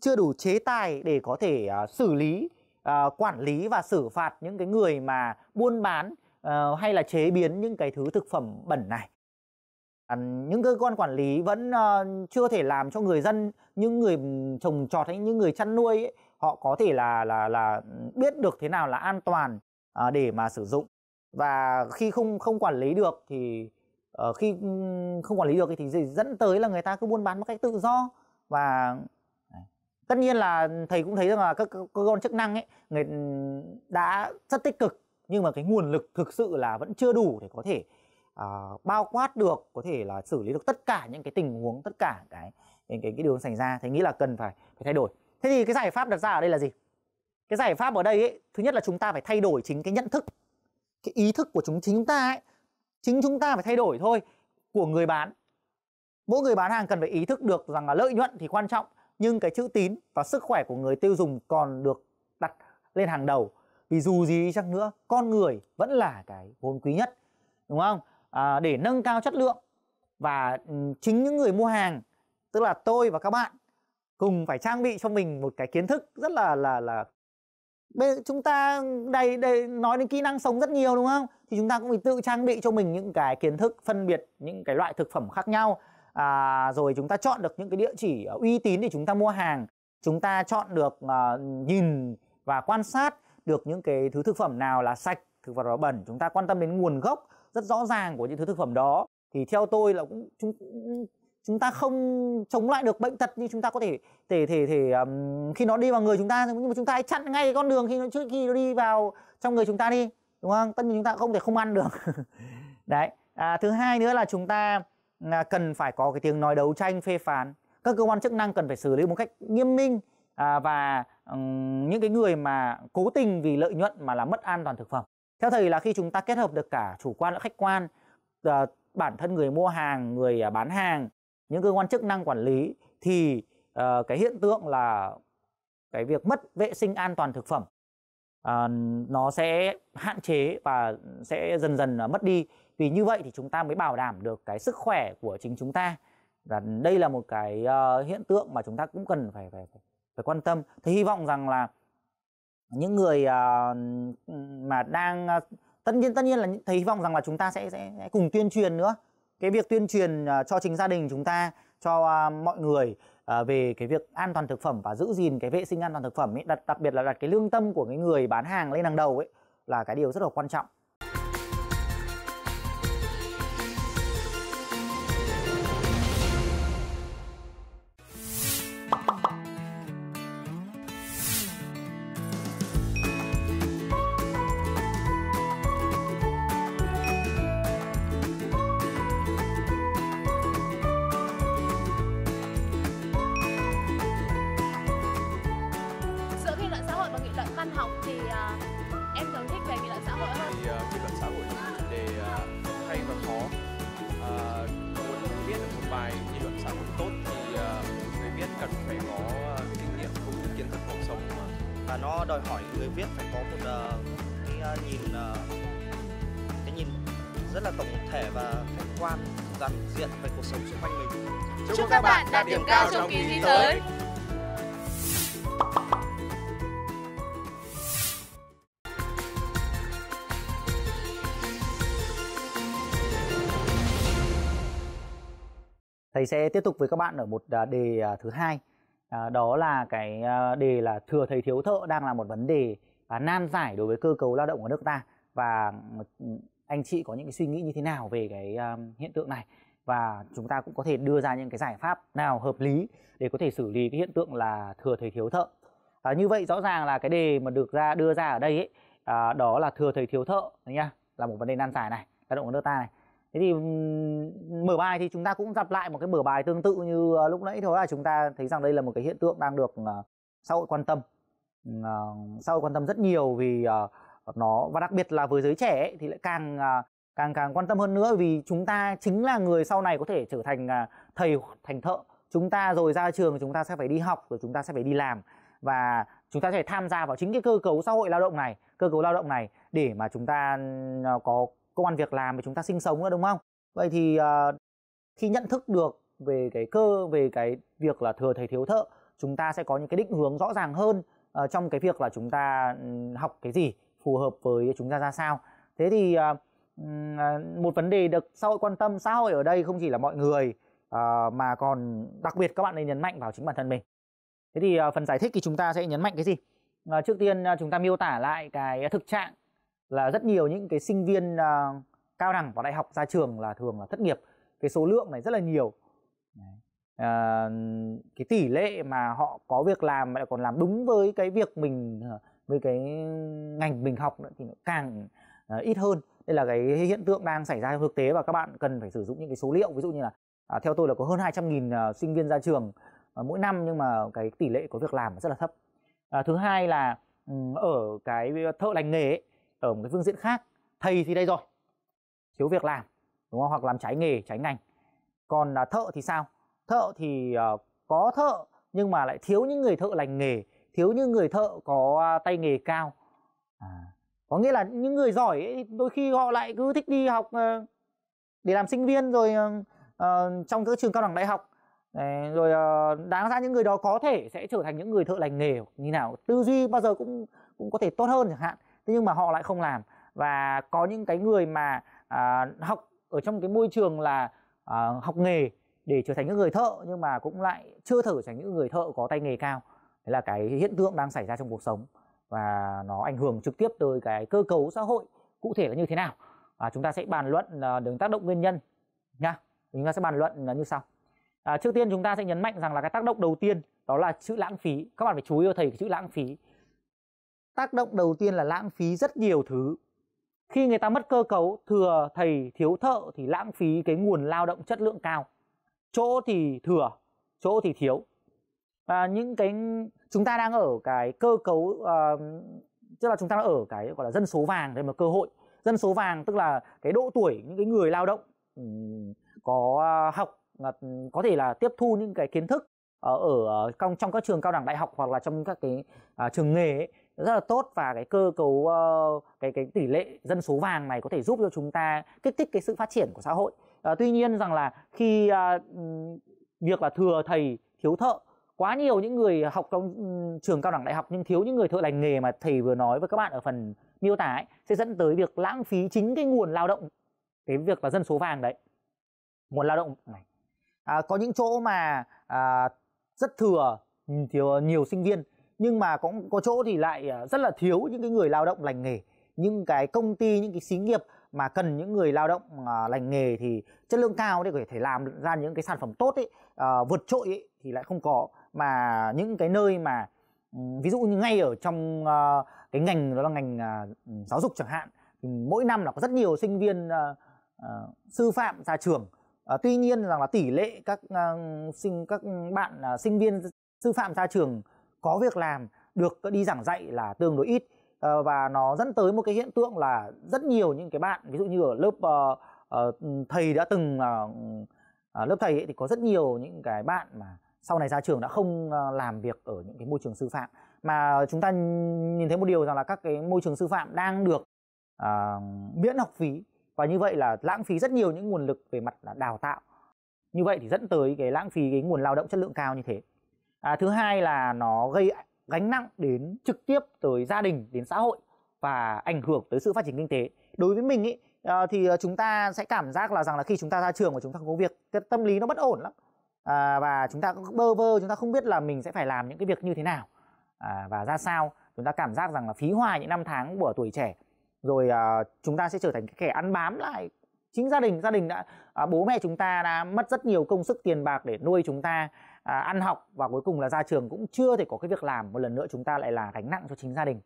chưa đủ chế tài để có thể uh, xử lý uh, quản lý và xử phạt những cái người mà buôn bán uh, hay là chế biến những cái thứ thực phẩm bẩn này những cơ quan quản lý vẫn uh, chưa thể làm cho người dân những người trồng trọt hay những người chăn nuôi ấy, họ có thể là là là biết được thế nào là an toàn uh, để mà sử dụng và khi không không quản lý được thì uh, khi không quản lý được thì dẫn tới là người ta cứ buôn bán một cách tự do và tất nhiên là thầy cũng thấy rằng là các cơ quan chức năng ấy người đã rất tích cực nhưng mà cái nguồn lực thực sự là vẫn chưa đủ để có thể à, bao quát được có thể là xử lý được tất cả những cái tình huống tất cả cái cái cái, cái điều xảy ra Thì nghĩ là cần phải phải thay đổi thế thì cái giải pháp đặt ra ở đây là gì cái giải pháp ở đây ấy, thứ nhất là chúng ta phải thay đổi chính cái nhận thức cái ý thức của chúng chính ta ấy chính chúng ta phải thay đổi thôi của người bán mỗi người bán hàng cần phải ý thức được rằng là lợi nhuận thì quan trọng nhưng cái chữ tín và sức khỏe của người tiêu dùng còn được đặt lên hàng đầu vì dù gì chăng nữa con người vẫn là cái vốn quý nhất đúng không à, để nâng cao chất lượng và ừ, chính những người mua hàng tức là tôi và các bạn cùng phải trang bị cho mình một cái kiến thức rất là là là chúng ta đây đây nói đến kỹ năng sống rất nhiều đúng không thì chúng ta cũng phải tự trang bị cho mình những cái kiến thức phân biệt những cái loại thực phẩm khác nhau à, rồi chúng ta chọn được những cái địa chỉ uy tín để chúng ta mua hàng chúng ta chọn được à, nhìn và quan sát được những cái thứ thực phẩm nào là sạch thực phẩm nào bẩn chúng ta quan tâm đến nguồn gốc rất rõ ràng của những thứ thực phẩm đó thì theo tôi là cũng chúng chúng ta không chống lại được bệnh tật nhưng chúng ta có thể thể thể thể um, khi nó đi vào người chúng ta nhưng mà chúng ta hãy chặn ngay con đường khi nó trước khi nó đi vào trong người chúng ta đi đúng không tất nhiên chúng ta không thể không ăn được (laughs) đấy à, thứ hai nữa là chúng ta à, cần phải có cái tiếng nói đấu tranh phê phán các cơ quan chức năng cần phải xử lý một cách nghiêm minh à, và um, những cái người mà cố tình vì lợi nhuận mà làm mất an toàn thực phẩm theo thầy là khi chúng ta kết hợp được cả chủ quan lẫn khách quan, ờ, bản thân người mua hàng, người à, bán hàng, những cơ quan chức năng quản lý thì ờ, cái hiện tượng là cái việc mất vệ sinh an toàn thực phẩm ờ, nó sẽ hạn chế và sẽ dần dần à, mất đi. Vì như vậy thì chúng ta mới bảo đảm được cái sức khỏe của chính chúng ta. Và đây là một cái hiện tượng mà chúng ta cũng cần phải phải phải quan tâm. Thì hy vọng rằng là những người ờ, mà đang ờ, tất nhiên tất nhiên là thấy hy vọng rằng là chúng ta sẽ sẽ, cùng tuyên truyền nữa cái việc tuyên truyền ờ, cho chính gia đình chúng ta cho mọi người về cái việc an toàn thực phẩm và giữ gìn cái vệ sinh an toàn thực phẩm ấy, đặc, đặc biệt là đặt cái lương tâm của cái người bán hàng lên hàng đầu ấy là cái điều rất là quan trọng sẽ tiếp tục với các bạn ở một à, đề à, thứ hai à, đó là cái đề là thừa thầy thiếu thợ đang là một vấn đề nan giải đối với cơ cấu lao động của nước ta và ừ, anh chị có những cái suy nghĩ như thế nào về cái hiện tượng này và chúng ta cũng có thể đưa ra những cái giải pháp nào hợp lý để có thể xử lý cái hiện tượng là thừa thầy thiếu thợ à, như vậy rõ ràng là cái đề mà được ra đưa ra ở đây ấy, à, đó là thừa thầy thiếu thợ nhá là một vấn đề nan giải này lao động của nước ta này thế thì mở bài thì chúng ta cũng gặp lại một cái mở bài tương tự như ờ, lúc nãy thôi là chúng ta thấy rằng đây là một cái hiện tượng đang được ờ, xã hội quan tâm ờ, xã hội quan tâm rất nhiều vì nó và đặc biệt là với giới trẻ ấy, thì lại càng càng càng quan tâm hơn nữa vì chúng ta chính là người sau này có thể trở thành thầy thành thợ chúng ta rồi ra trường chúng ta sẽ phải đi học rồi chúng ta sẽ phải đi làm và chúng ta sẽ tham gia vào chính cái cơ cấu xã hội lao động này cơ cấu lao động này để mà chúng ta có công an việc làm mà chúng ta sinh sống nữa đúng không vậy thì uh, khi nhận thức được về cái cơ về cái việc là thừa thầy thiếu thợ chúng ta sẽ có những cái định hướng rõ ràng hơn uh, trong cái việc là chúng ta học cái gì phù hợp với chúng ta ra sao thế thì uh, một vấn đề được xã hội quan tâm xã hội ở đây không chỉ là mọi người uh, mà còn đặc biệt các bạn nên nhấn mạnh vào chính bản thân mình thế thì uh, phần giải thích thì chúng ta sẽ nhấn mạnh cái gì uh, trước tiên uh, chúng ta miêu tả lại cái thực trạng là rất nhiều những cái sinh viên uh, cao đẳng và đại học ra trường là thường là thất nghiệp cái số lượng này rất là nhiều à, cái tỷ lệ mà họ có việc làm lại còn làm đúng với cái việc mình à, với cái ngành mình học nữa thì nó càng uh, ít hơn đây là cái hiện tượng đang xảy ra trong thực tế và các bạn cần phải sử dụng những cái số liệu ví dụ như là à, theo tôi là có hơn 200.000 uh, sinh viên ra trường uh, mỗi năm nhưng mà cái tỷ lệ có việc làm rất là thấp à, thứ hai là um, ở cái thợ lành nghề ấy, ở một cái phương diện khác thầy thì đây rồi thiếu việc làm đúng không hoặc làm trái nghề trái ngành còn là thợ thì sao thợ thì uh, có thợ nhưng mà lại thiếu những người thợ lành nghề thiếu những người thợ có à, tay nghề cao à, có nghĩa là những người giỏi ấy, đôi khi họ lại cứ thích đi học uh, để làm sinh viên rồi uh, trong các trường cao đẳng đại học Đấy, rồi uh, đáng ra những người đó có thể sẽ trở thành những người thợ lành nghề như nào tư duy bao giờ cũng cũng có thể tốt hơn chẳng hạn thế nhưng mà họ lại không làm và có những cái người mà à, học ở trong cái môi trường là à, học nghề để trở thành những người thợ nhưng mà cũng lại chưa thử thành những người thợ có tay nghề cao đấy là cái hiện tượng đang xảy ra trong cuộc sống và nó ảnh hưởng trực tiếp tới cái cơ cấu xã hội cụ thể là như thế nào và chúng ta sẽ bàn luận à, tác động nguyên nhân nha chúng ta sẽ bàn luận à, như sau à, trước tiên chúng ta sẽ nhấn mạnh rằng là cái tác động đầu tiên đó là chữ lãng phí các bạn phải chú ý thầy cái chữ lãng phí tác động đầu tiên là lãng phí rất nhiều thứ khi người ta mất cơ cấu thừa thầy thiếu thợ thì lãng phí cái nguồn lao động chất lượng cao chỗ thì thừa chỗ thì thiếu và những cái chúng ta đang ở cái cơ cấu uh, tức là chúng ta đang ở cái gọi là dân số vàng đây mà cơ hội dân số vàng tức là cái độ tuổi những cái người lao động um, có à, học à, có thể là tiếp thu những cái kiến thức ờ, ở, ở ờ, trong trong các trường cao đẳng đại học hoặc là trong các cái uh, trường nghề ấy, rất là tốt và cái cơ cấu uh, cái cái tỷ lệ dân số vàng này có thể giúp cho chúng ta kích thích cái sự phát triển của xã hội uh, tuy nhiên rằng là khi uh, việc là thừa thầy thiếu thợ quá nhiều những người học trong trường cao đẳng đại học nhưng thiếu những người thợ lành nghề mà thầy vừa nói với các bạn ở phần miêu tả ấy, sẽ dẫn tới việc lãng phí chính cái nguồn lao động cái việc là dân số vàng đấy nguồn lao động này à, có những chỗ mà à, rất thừa thiếu nhiều sinh viên nhưng mà cũng có chỗ thì lại à, rất là thiếu những cái người lao động lành nghề những cái công ty những cái xí nghiệp mà cần những người lao động à, lành nghề thì chất lượng cao để có thể làm ra những cái sản phẩm tốt ấy à, vượt trội ấy, thì lại không có mà những cái nơi mà ừ, ví dụ như ngay ở trong à, cái ngành đó là ngành à, giáo dục chẳng hạn thì mỗi năm là có rất nhiều sinh viên à, à, sư phạm ra trường à, tuy nhiên rằng là tỷ lệ các à, sinh các bạn à, sinh viên sư phạm ra trường có việc làm được đi giảng dạy là tương đối ít ờ, và nó dẫn tới một cái hiện tượng là rất nhiều những cái bạn ví dụ như ở lớp uh, uh, thầy đã từng uh, uh, lớp thầy ấy, thì có rất nhiều những cái bạn mà sau này ra trường đã không uh, làm việc ở những cái môi trường sư phạm mà chúng ta nhìn thấy một điều rằng là các cái môi trường sư phạm đang được uh, miễn học phí và như vậy là lãng phí rất nhiều những nguồn lực về mặt là đào tạo như vậy thì dẫn tới cái lãng phí cái nguồn lao động chất lượng cao như thế à, thứ hai là nó gây gánh nặng đến trực tiếp tới gia đình đến xã hội và ảnh hưởng tới sự phát triển kinh tế đối với mình ý, à, thì ờ, chúng ta sẽ cảm giác là rằng là khi chúng ta ra trường và chúng ta không có việc tâm lý nó bất ổn lắm à, và chúng ta cũng bơ vơ chúng ta không biết là mình sẽ phải làm những cái việc như thế nào à, và ra sao chúng ta cảm giác rằng là phí hoài những năm tháng của tuổi trẻ rồi à, chúng ta sẽ trở thành cái kẻ ăn bám lại chính gia đình gia đình đã à, bố mẹ chúng ta đã mất rất nhiều công sức tiền bạc để nuôi chúng ta À, ăn học và cuối cùng là ra trường cũng chưa thể có cái việc làm một lần nữa chúng ta lại là gánh nặng cho chính gia đình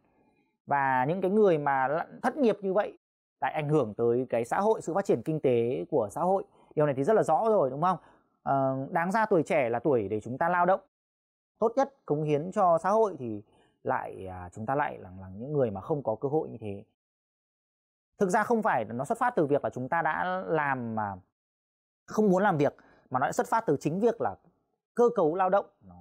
và những cái người mà thất nghiệp như vậy lại ảnh hưởng tới cái xã hội sự phát triển kinh tế của xã hội điều này thì rất là rõ rồi đúng không à, đáng ra tuổi trẻ là tuổi để chúng ta lao động tốt nhất cống hiến cho xã hội thì lại à, chúng ta lại là, là những người mà không có cơ hội như thế thực ra không phải nó xuất phát từ việc là chúng ta đã làm mà không muốn làm việc mà nó xuất phát từ chính việc là cơ cấu lao động nó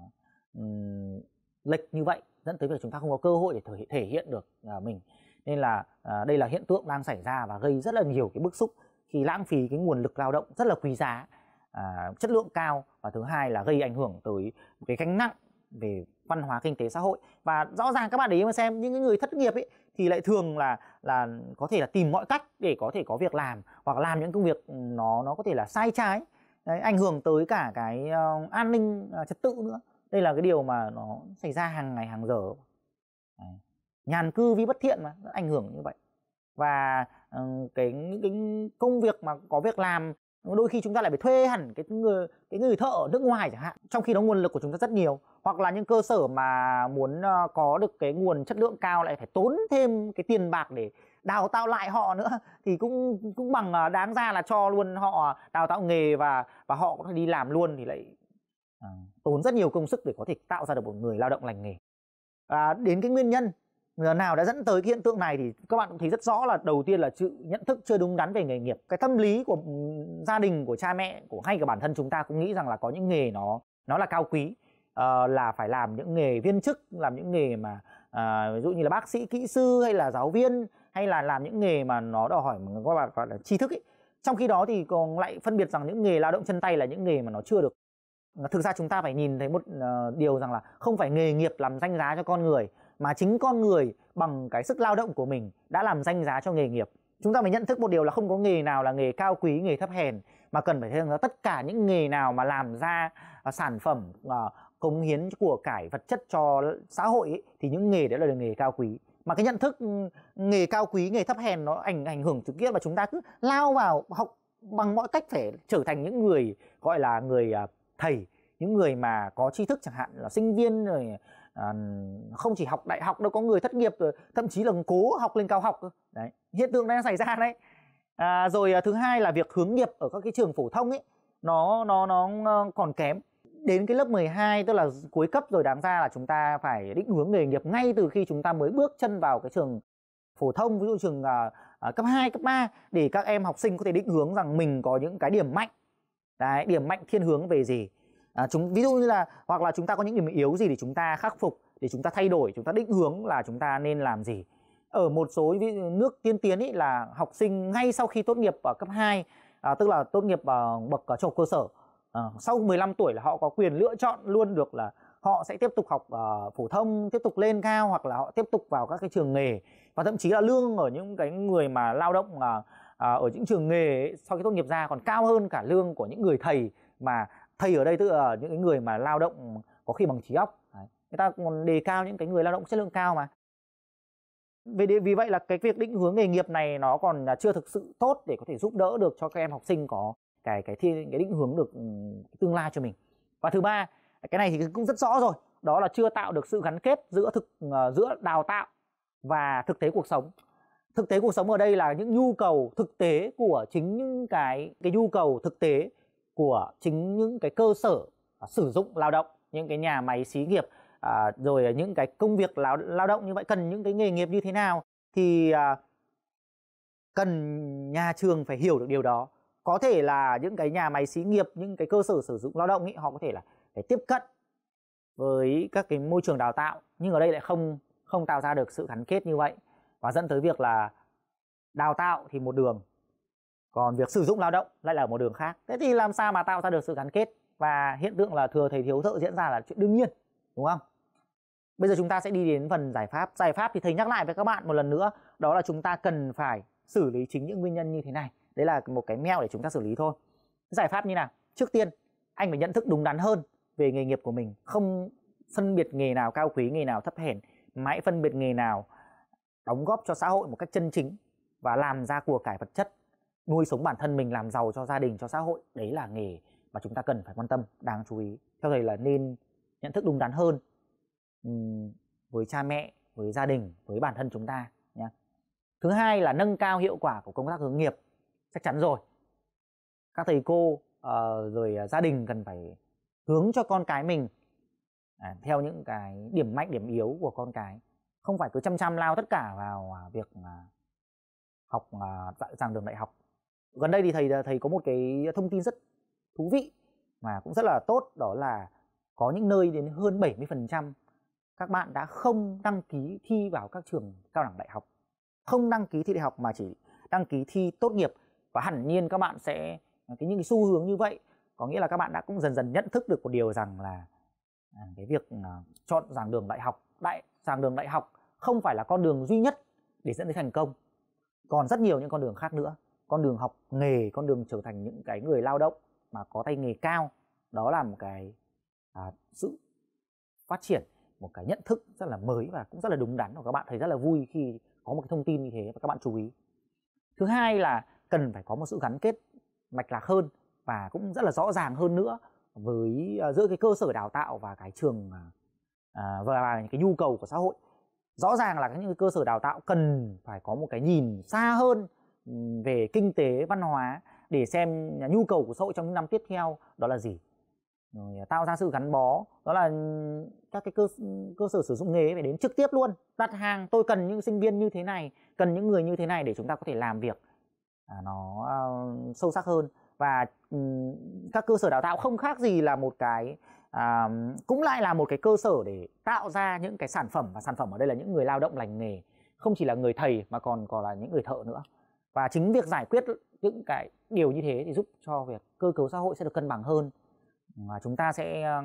um, lệch như vậy dẫn tới việc chúng ta không có cơ hội để thể, thể hiện được uh, mình nên là uh, đây là hiện tượng đang xảy ra và gây rất là nhiều cái bức xúc khi lãng phí cái nguồn lực lao động rất là quý giá à, chất lượng cao và thứ hai là gây ảnh hưởng tới cái gánh nặng về văn hóa kinh tế xã hội và rõ ràng các bạn để ý mà xem những người thất nghiệp ấy thì lại thường là là có thể là tìm mọi cách để có thể có việc làm hoặc làm những công việc nó nó có thể là sai trái đấy, ảnh hưởng tới cả cái uh, an ninh uh, trật tự nữa đây là cái điều mà nó xảy ra hàng ngày hàng giờ đấy. nhàn cư vi bất thiện mà nó ảnh hưởng như vậy và uh, cái những cái công việc mà có việc làm đôi khi chúng ta lại phải thuê hẳn cái người cái người thợ ở nước ngoài chẳng hạn trong khi đó nguồn lực của chúng ta rất nhiều hoặc là những cơ sở mà muốn uh, có được cái nguồn chất lượng cao lại phải tốn thêm cái tiền bạc để đào tạo lại họ nữa (laughs) thì cũng cũng bằng à, đáng ra là cho luôn họ đào tạo nghề và và họ có thể đi làm luôn thì lại à, tốn rất nhiều công sức để có thể tạo ra được một người lao động lành nghề à, đến cái nguyên nhân nào đã dẫn tới cái hiện tượng này thì các bạn cũng thấy rất rõ là đầu tiên là sự nhận thức chưa đúng đắn về nghề nghiệp cái tâm lý của ừ, gia đình của cha mẹ của hay cả bản thân chúng ta cũng nghĩ rằng là có những nghề nó nó là cao quý uh, là phải làm những nghề viên chức làm những nghề mà uh, ví dụ như là bác sĩ kỹ sư hay là giáo viên hay là làm những nghề mà nó đòi hỏi các bạn gọi là tri thức ấy trong khi đó thì còn lại phân biệt rằng những nghề lao động chân tay là những nghề mà nó chưa được thực ra chúng ta phải nhìn thấy một uh, điều rằng là không phải nghề nghiệp làm danh giá cho con người mà chính con người bằng cái sức lao động của mình đã làm danh giá cho nghề nghiệp chúng ta phải nhận thức một điều là không có nghề nào là nghề cao quý nghề thấp hèn mà cần phải thấy rằng là tất cả những nghề nào mà làm ra uh, sản phẩm uh, cống hiến của cải vật chất cho xã hội ấy, thì những nghề đấy là nghề cao quý mà cái nhận thức ừ, nghề cao quý nghề thấp hèn nó ảnh ảnh hưởng trực tiếp và chúng ta cứ lao vào học bằng mọi cách phải trở thành những người gọi là người à, thầy những người mà có tri thức chẳng hạn là sinh viên rồi à, không chỉ học đại học đâu có người thất nghiệp rồi thậm chí là cố học lên cao học đấy hiện tượng đang xảy ra đấy à, rồi à, thứ hai là việc hướng nghiệp ở các cái trường phổ thông ấy nó nó nó còn kém đến cái lớp 12 tức là cuối cấp rồi đáng ra là chúng ta phải định hướng nghề nghiệp ngay từ khi chúng ta mới bước chân vào cái trường phổ thông ví dụ trường uh, cấp 2, cấp 3 để các em học sinh có thể định hướng rằng mình có những cái điểm mạnh. Đấy, điểm mạnh thiên hướng về gì? À, chúng ví dụ như là hoặc là chúng ta có những điểm yếu gì để chúng ta khắc phục, để chúng ta thay đổi, chúng ta định hướng là chúng ta nên làm gì. Ở một số nước tiên tiến ấy là học sinh ngay sau khi tốt nghiệp ở cấp 2 à, tức là tốt nghiệp ở bậc ờ, trung cơ sở Ờ, sau 15 tuổi là họ có quyền lựa chọn luôn được là họ sẽ tiếp tục học uh, phổ thông tiếp tục lên cao hoặc là họ tiếp tục vào các cái trường nghề và thậm chí là lương ở những cái người mà lao động uh, uh, ở những trường nghề ấy, sau khi tốt nghiệp ra còn cao hơn cả lương của những người thầy mà thầy ở đây tức là những cái người mà lao động có khi bằng trí óc Đấy. người ta còn đề cao những cái người lao động chất lượng cao mà vì vì vậy là cái việc định hướng nghề nghiệp này nó còn à, chưa thực sự tốt để có thể giúp đỡ được cho các em học sinh có cái cái thi, cái định hướng được ừ, tương lai cho mình và thứ ba cái này thì cũng rất rõ rồi đó là chưa tạo được sự gắn kết giữa thực ờ, giữa đào tạo và thực tế cuộc sống thực tế cuộc sống ở đây là những nhu cầu thực tế của chính những cái cái nhu cầu thực tế của chính những cái cơ sở à, sử dụng lao động những cái nhà máy xí nghiệp à, rồi những cái công việc lao lao động như vậy cần những cái nghề nghiệp như thế nào thì à, cần nhà trường phải hiểu được điều đó có thể là những cái nhà máy xí nghiệp những cái cơ sở sử dụng lao động ấy họ có thể là phải tiếp cận với các cái môi trường đào tạo nhưng ở đây lại không không tạo ra được sự gắn kết như vậy và dẫn tới việc là đào tạo thì một đường còn việc sử dụng lao động lại là một đường khác thế thì làm sao mà tạo ra được sự gắn kết và hiện tượng là thừa thầy thiếu thợ diễn ra là chuyện đương nhiên đúng không bây giờ chúng ta sẽ đi đến phần giải pháp giải pháp thì thầy nhắc lại với các bạn một lần nữa đó là chúng ta cần phải xử lý chính những nguyên nhân như thế này đấy là một cái mẹo để chúng ta xử lý thôi giải pháp như nào trước tiên anh phải nhận thức đúng đắn hơn về nghề nghiệp của mình không phân biệt nghề nào cao quý nghề nào thấp hèn mà hãy phân biệt nghề nào đóng góp cho xã hội một cách chân chính và làm ra của cải vật chất nuôi sống bản thân mình làm giàu cho gia đình cho xã hội đấy là nghề mà chúng ta cần phải quan tâm đáng chú ý theo thầy là nên nhận thức đúng đắn hơn với cha mẹ với gia đình với bản thân chúng ta nhé thứ hai là nâng cao hiệu quả của công tác hướng nghiệp chắc chắn rồi các thầy cô uh, rồi ờ, gia đình cần phải hướng cho con cái mình à, theo những cái điểm mạnh điểm yếu của con cái không phải cứ chăm chăm lao tất cả vào à, việc à, học à, tại giảng đường đại học gần đây thì thầy ờ, thầy có một cái thông tin rất thú vị mà cũng rất là tốt đó là có những nơi đến hơn 70% các bạn đã không đăng ký thi vào các trường cao đẳng đại học không đăng ký thi đại học mà chỉ đăng ký thi tốt nghiệp và hẳn nhiên các bạn sẽ à, cái những cái xu hướng như vậy có nghĩa là các bạn đã cũng dần dần nhận thức được một điều rằng là à, cái việc à, chọn giảng đường đại học đại giảng đường đại học không phải là con đường duy nhất để dẫn đến thành công còn rất nhiều những con đường khác nữa con đường học nghề con đường trở thành những cái người lao động mà có tay nghề cao đó là một cái à, sự phát triển một cái nhận thức rất là mới và cũng rất là đúng đắn và các bạn thấy rất là vui khi có một cái thông tin như thế và các bạn chú ý thứ hai là cần phải có một sự gắn kết mạch lạc hơn và cũng rất là rõ ràng hơn nữa với ờ, giữa cái cơ sở đào tạo và cái trường à, và cái nhu cầu của xã hội rõ ràng là những cái cơ sở đào tạo cần phải có một cái nhìn xa hơn về kinh tế văn hóa để xem nhu cầu của xã hội trong những năm tiếp theo đó là gì rồi tạo ra sự gắn bó đó là các cái cơ cơ sở sử dụng nghề phải đến trực tiếp luôn đặt hàng tôi cần những sinh viên như thế này cần những người như thế này để chúng ta có thể làm việc À, nó ờ, sâu sắc hơn và các cơ sở đào tạo không khác gì là một cái à, cũng lại là một cái cơ sở để tạo ra những cái sản phẩm và sản phẩm ở đây là những người lao động lành nghề không chỉ là người thầy mà còn còn là những người thợ nữa và chính việc giải quyết những cái điều như thế thì giúp cho việc cơ cấu xã hội sẽ được cân bằng hơn và chúng ta sẽ ờ,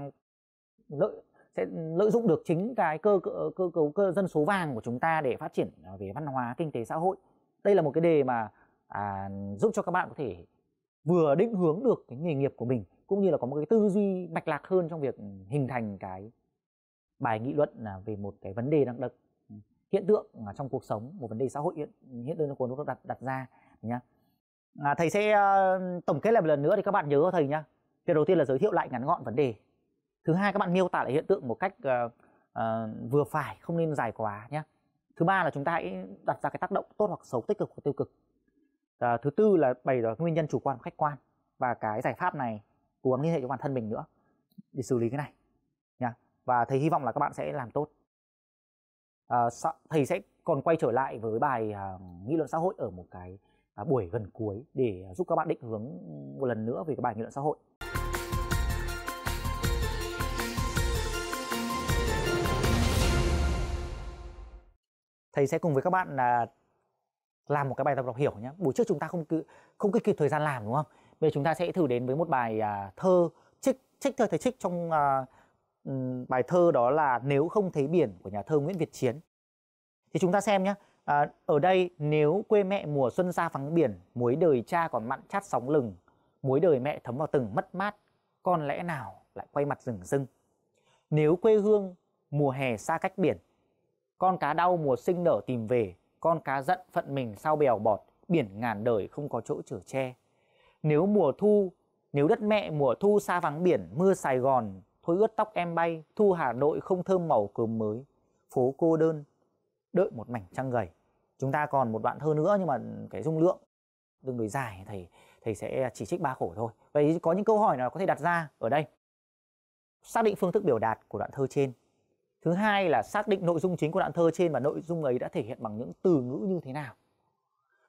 lợi sẽ lợi dụng được chính cái cơ cơ cấu cơ dân số vàng của chúng ta để phát triển ờ, về văn hóa kinh tế xã hội đây là một cái đề mà à, giúp cho các bạn có thể vừa định hướng được cái nghề nghiệp của mình cũng như là có một cái tư duy mạch lạc hơn trong việc hình thành cái bài nghị luận là về một cái vấn đề đang đặt ừ, hiện tượng trong cuộc sống một vấn đề xã hội hiện hiện tượng trong cuộc sống đặt đặt ra nhá à, thầy sẽ ờ, tổng kết lại một lần nữa thì các bạn nhớ thầy nhá việc đầu tiên là giới thiệu lại ngắn gọn vấn đề thứ hai các bạn miêu tả lại hiện tượng một cách uh, uh, vừa phải không nên dài quá nhé thứ ba là chúng ta hãy đặt ra cái tác động tốt hoặc xấu tích cực hoặc tiêu cực à, thứ tư là bày tỏ nguyên nhân chủ quan và khách quan và cái giải pháp này cố gắng liên hệ cho bản thân mình nữa để xử lý cái này nha và thầy hy vọng là các bạn sẽ làm tốt à, thầy sẽ còn quay trở lại với bài à, nghị luận xã hội ở một cái à, buổi gần cuối để giúp các bạn định hướng một lần nữa về cái bài nghị luận xã hội thầy sẽ cùng với các bạn là làm một cái bài tập đọc hiểu nhé buổi trước chúng ta không cứ không cứ kịp thời gian làm đúng không bây giờ chúng ta sẽ thử đến với một bài à, thơ trích trích thơ thầy trích trong à, ừ, bài thơ đó là nếu không thấy biển của nhà thơ Nguyễn Việt Chiến thì chúng ta xem nhé à, ở đây nếu quê mẹ mùa xuân xa vắng biển muối đời cha còn mặn chát sóng lừng muối đời mẹ thấm vào từng mất mát con lẽ nào lại quay mặt rừng rưng nếu quê hương mùa hè xa cách biển con cá đau mùa sinh nở tìm về con cá giận phận mình sao bèo bọt biển ngàn đời không có chỗ chở che nếu mùa thu nếu đất mẹ mùa thu xa vắng biển mưa sài gòn thôi ướt tóc em bay thu hà nội không thơm màu cơm mới phố cô đơn đợi một mảnh trăng gầy chúng ta còn một đoạn thơ nữa nhưng mà cái dung lượng tương đối dài thầy thầy sẽ chỉ trích ba khổ thôi vậy có những câu hỏi nào có thể đặt ra ở đây xác định phương thức biểu đạt của đoạn thơ trên thứ hai là xác định nội dung chính của đoạn thơ trên và nội dung ấy đã thể hiện bằng những từ ngữ như thế nào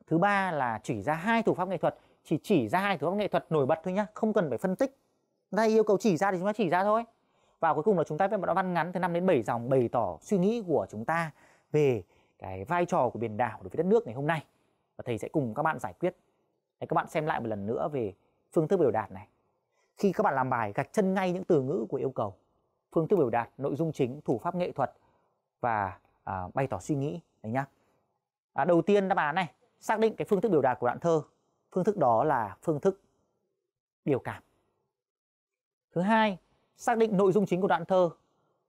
thứ ba là chỉ ra hai thủ pháp nghệ thuật chỉ chỉ ra hai thủ pháp nghệ thuật nổi bật thôi nhá không cần phải phân tích đây yêu cầu chỉ ra thì chúng ta chỉ ra thôi và cuối cùng là chúng ta viết một đoạn văn ngắn từ 5 đến 7 dòng bày tỏ suy nghĩ của chúng ta về cái vai trò của biển đảo đối với đất nước ngày hôm nay và thầy sẽ cùng các bạn giải quyết Đấy, các bạn xem lại một lần nữa về phương thức biểu đạt này khi các bạn làm bài gạch chân ngay những từ ngữ của yêu cầu phương thức biểu đạt, nội dung chính, thủ pháp nghệ thuật và à, bày tỏ suy nghĩ đấy nhá. À, đầu tiên đáp án này xác định cái phương thức biểu đạt của đoạn thơ. Phương thức đó là phương thức biểu cảm. Thứ hai, xác định nội dung chính của đoạn thơ.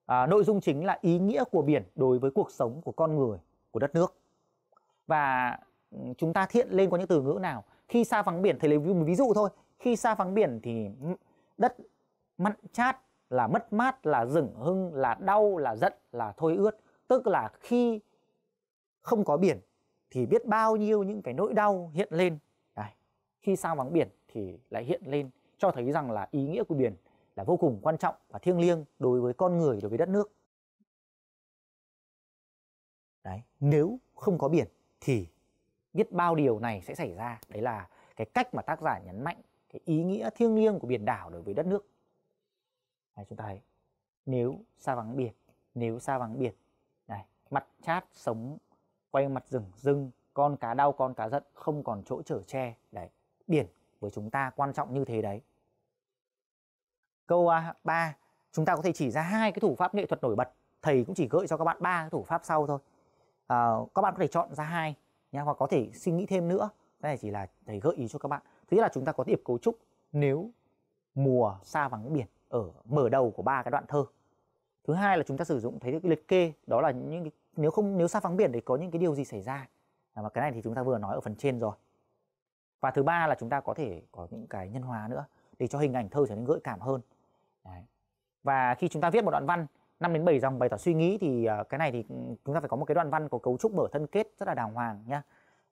À, nội dung chính là ý nghĩa của biển đối với cuộc sống của con người, của đất nước. Và ừ, chúng ta thiện lên có những từ ngữ nào? Khi xa vắng biển, thầy lấy ví dụ thôi. Khi xa vắng biển thì ừ, đất mặn chát là mất mát là rừng hưng là đau là giận là thôi ướt tức là khi không có biển thì biết bao nhiêu những cái nỗi đau hiện lên Đấy. khi sao vắng biển thì lại hiện lên cho thấy rằng là ý nghĩa của biển là vô cùng quan trọng và thiêng liêng đối với con người đối với đất nước đấy nếu không có biển thì biết bao điều này sẽ xảy ra đấy là cái cách mà tác giả nhấn mạnh cái ý nghĩa thiêng liêng của biển đảo đối với đất nước Đấy, chúng ta thấy nếu xa vắng biệt nếu xa vắng biệt này mặt chát sống quay mặt rừng rưng con cá đau con cá giận không còn chỗ trở che đấy biển với chúng ta quan trọng như thế đấy câu 3 chúng ta có thể chỉ ra hai cái thủ pháp nghệ thuật nổi bật thầy cũng chỉ gợi cho các bạn ba thủ pháp sau thôi à, các bạn có thể chọn ra hai nha hoặc có thể suy nghĩ thêm nữa đây chỉ là thầy gợi ý cho các bạn thứ nhất là chúng ta có điệp cấu trúc nếu mùa xa vắng biển ở mở đầu của ba cái đoạn thơ thứ hai là chúng ta sử dụng thấy được liệt kê đó là những cái, nếu không nếu xa vắng biển thì có những cái điều gì xảy ra và cái này thì chúng ta vừa nói ở phần trên rồi và thứ ba là chúng ta có thể có những cái nhân hóa nữa để cho hình ảnh thơ trở nên gợi cảm hơn Đấy. và khi chúng ta viết một đoạn văn 5 đến 7 dòng bày tỏ suy nghĩ thì à, cái này thì chúng ta phải có một cái đoạn văn có cấu trúc mở thân kết rất là đàng hoàng nhá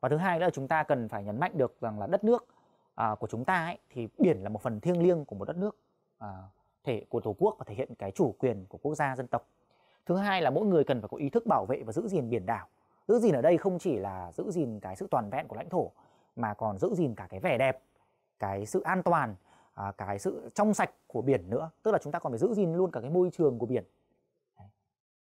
và thứ hai nữa là chúng ta cần phải nhấn mạnh được rằng là đất nước à, của chúng ta ấy, thì biển là một phần thiêng liêng của một đất nước à, thể của tổ quốc và thể hiện cái chủ quyền của quốc gia dân tộc thứ hai là mỗi người cần phải có ý thức bảo vệ và giữ gìn biển đảo giữ gìn ở đây không chỉ là giữ gìn cái sự toàn vẹn của lãnh thổ mà còn giữ gìn cả cái vẻ đẹp cái sự an toàn à, cái sự trong sạch của biển nữa tức là chúng ta còn phải giữ gìn luôn cả cái môi trường của biển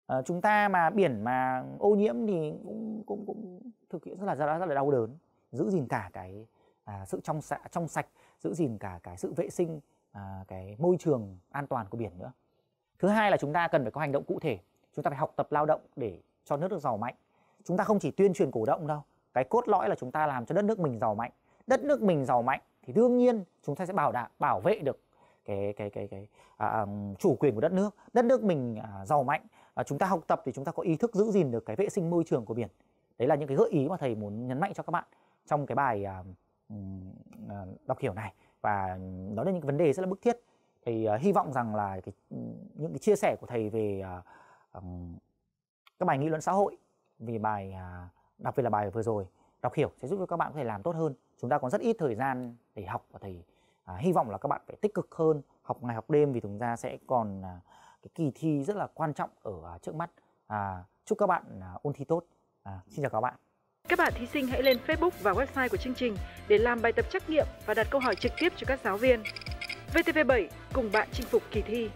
à, chúng ta mà biển mà ô nhiễm thì cũng cũng cũng thực hiện rất là rất là đau đớn giữ gìn cả cái à, sự trong sạch trong sạch giữ gìn cả cái sự vệ sinh à, cái môi trường an toàn của biển nữa thứ hai là chúng ta cần phải có hành động cụ thể chúng ta phải học tập lao động để cho nước được giàu mạnh chúng ta không chỉ tuyên truyền cổ động đâu cái cốt lõi là chúng ta làm cho đất nước mình giàu mạnh đất nước mình giàu mạnh thì đương nhiên chúng ta sẽ bảo đảm bảo vệ được cái cái cái cái à, à chủ quyền của đất nước đất nước mình à, giàu mạnh à, chúng ta học tập thì chúng ta có ý thức giữ gìn được cái vệ sinh môi trường của biển đấy là những cái gợi ý mà thầy muốn nhấn mạnh cho các bạn trong cái bài à, à đọc hiểu này và nói đến những vấn đề rất là bức thiết thì uh, hy vọng rằng là cái, ừ, những cái chia sẻ của thầy về uh, um, các bài nghị luận xã hội vì bài uh, đặc biệt là bài vừa rồi đọc hiểu sẽ giúp cho các bạn có thể làm tốt hơn chúng ta còn rất ít thời gian để học và thầy uh, hy vọng là các bạn phải tích cực hơn học ngày học đêm vì chúng ta sẽ còn uh, cái kỳ thi rất là quan trọng ở uh, trước mắt uh, chúc các bạn uh, ôn thi tốt uh, xin chào các bạn các bạn thí sinh hãy lên Facebook và website của chương trình để làm bài tập trắc nghiệm và đặt câu hỏi trực tiếp cho các giáo viên. VTV7 cùng bạn chinh phục kỳ thi.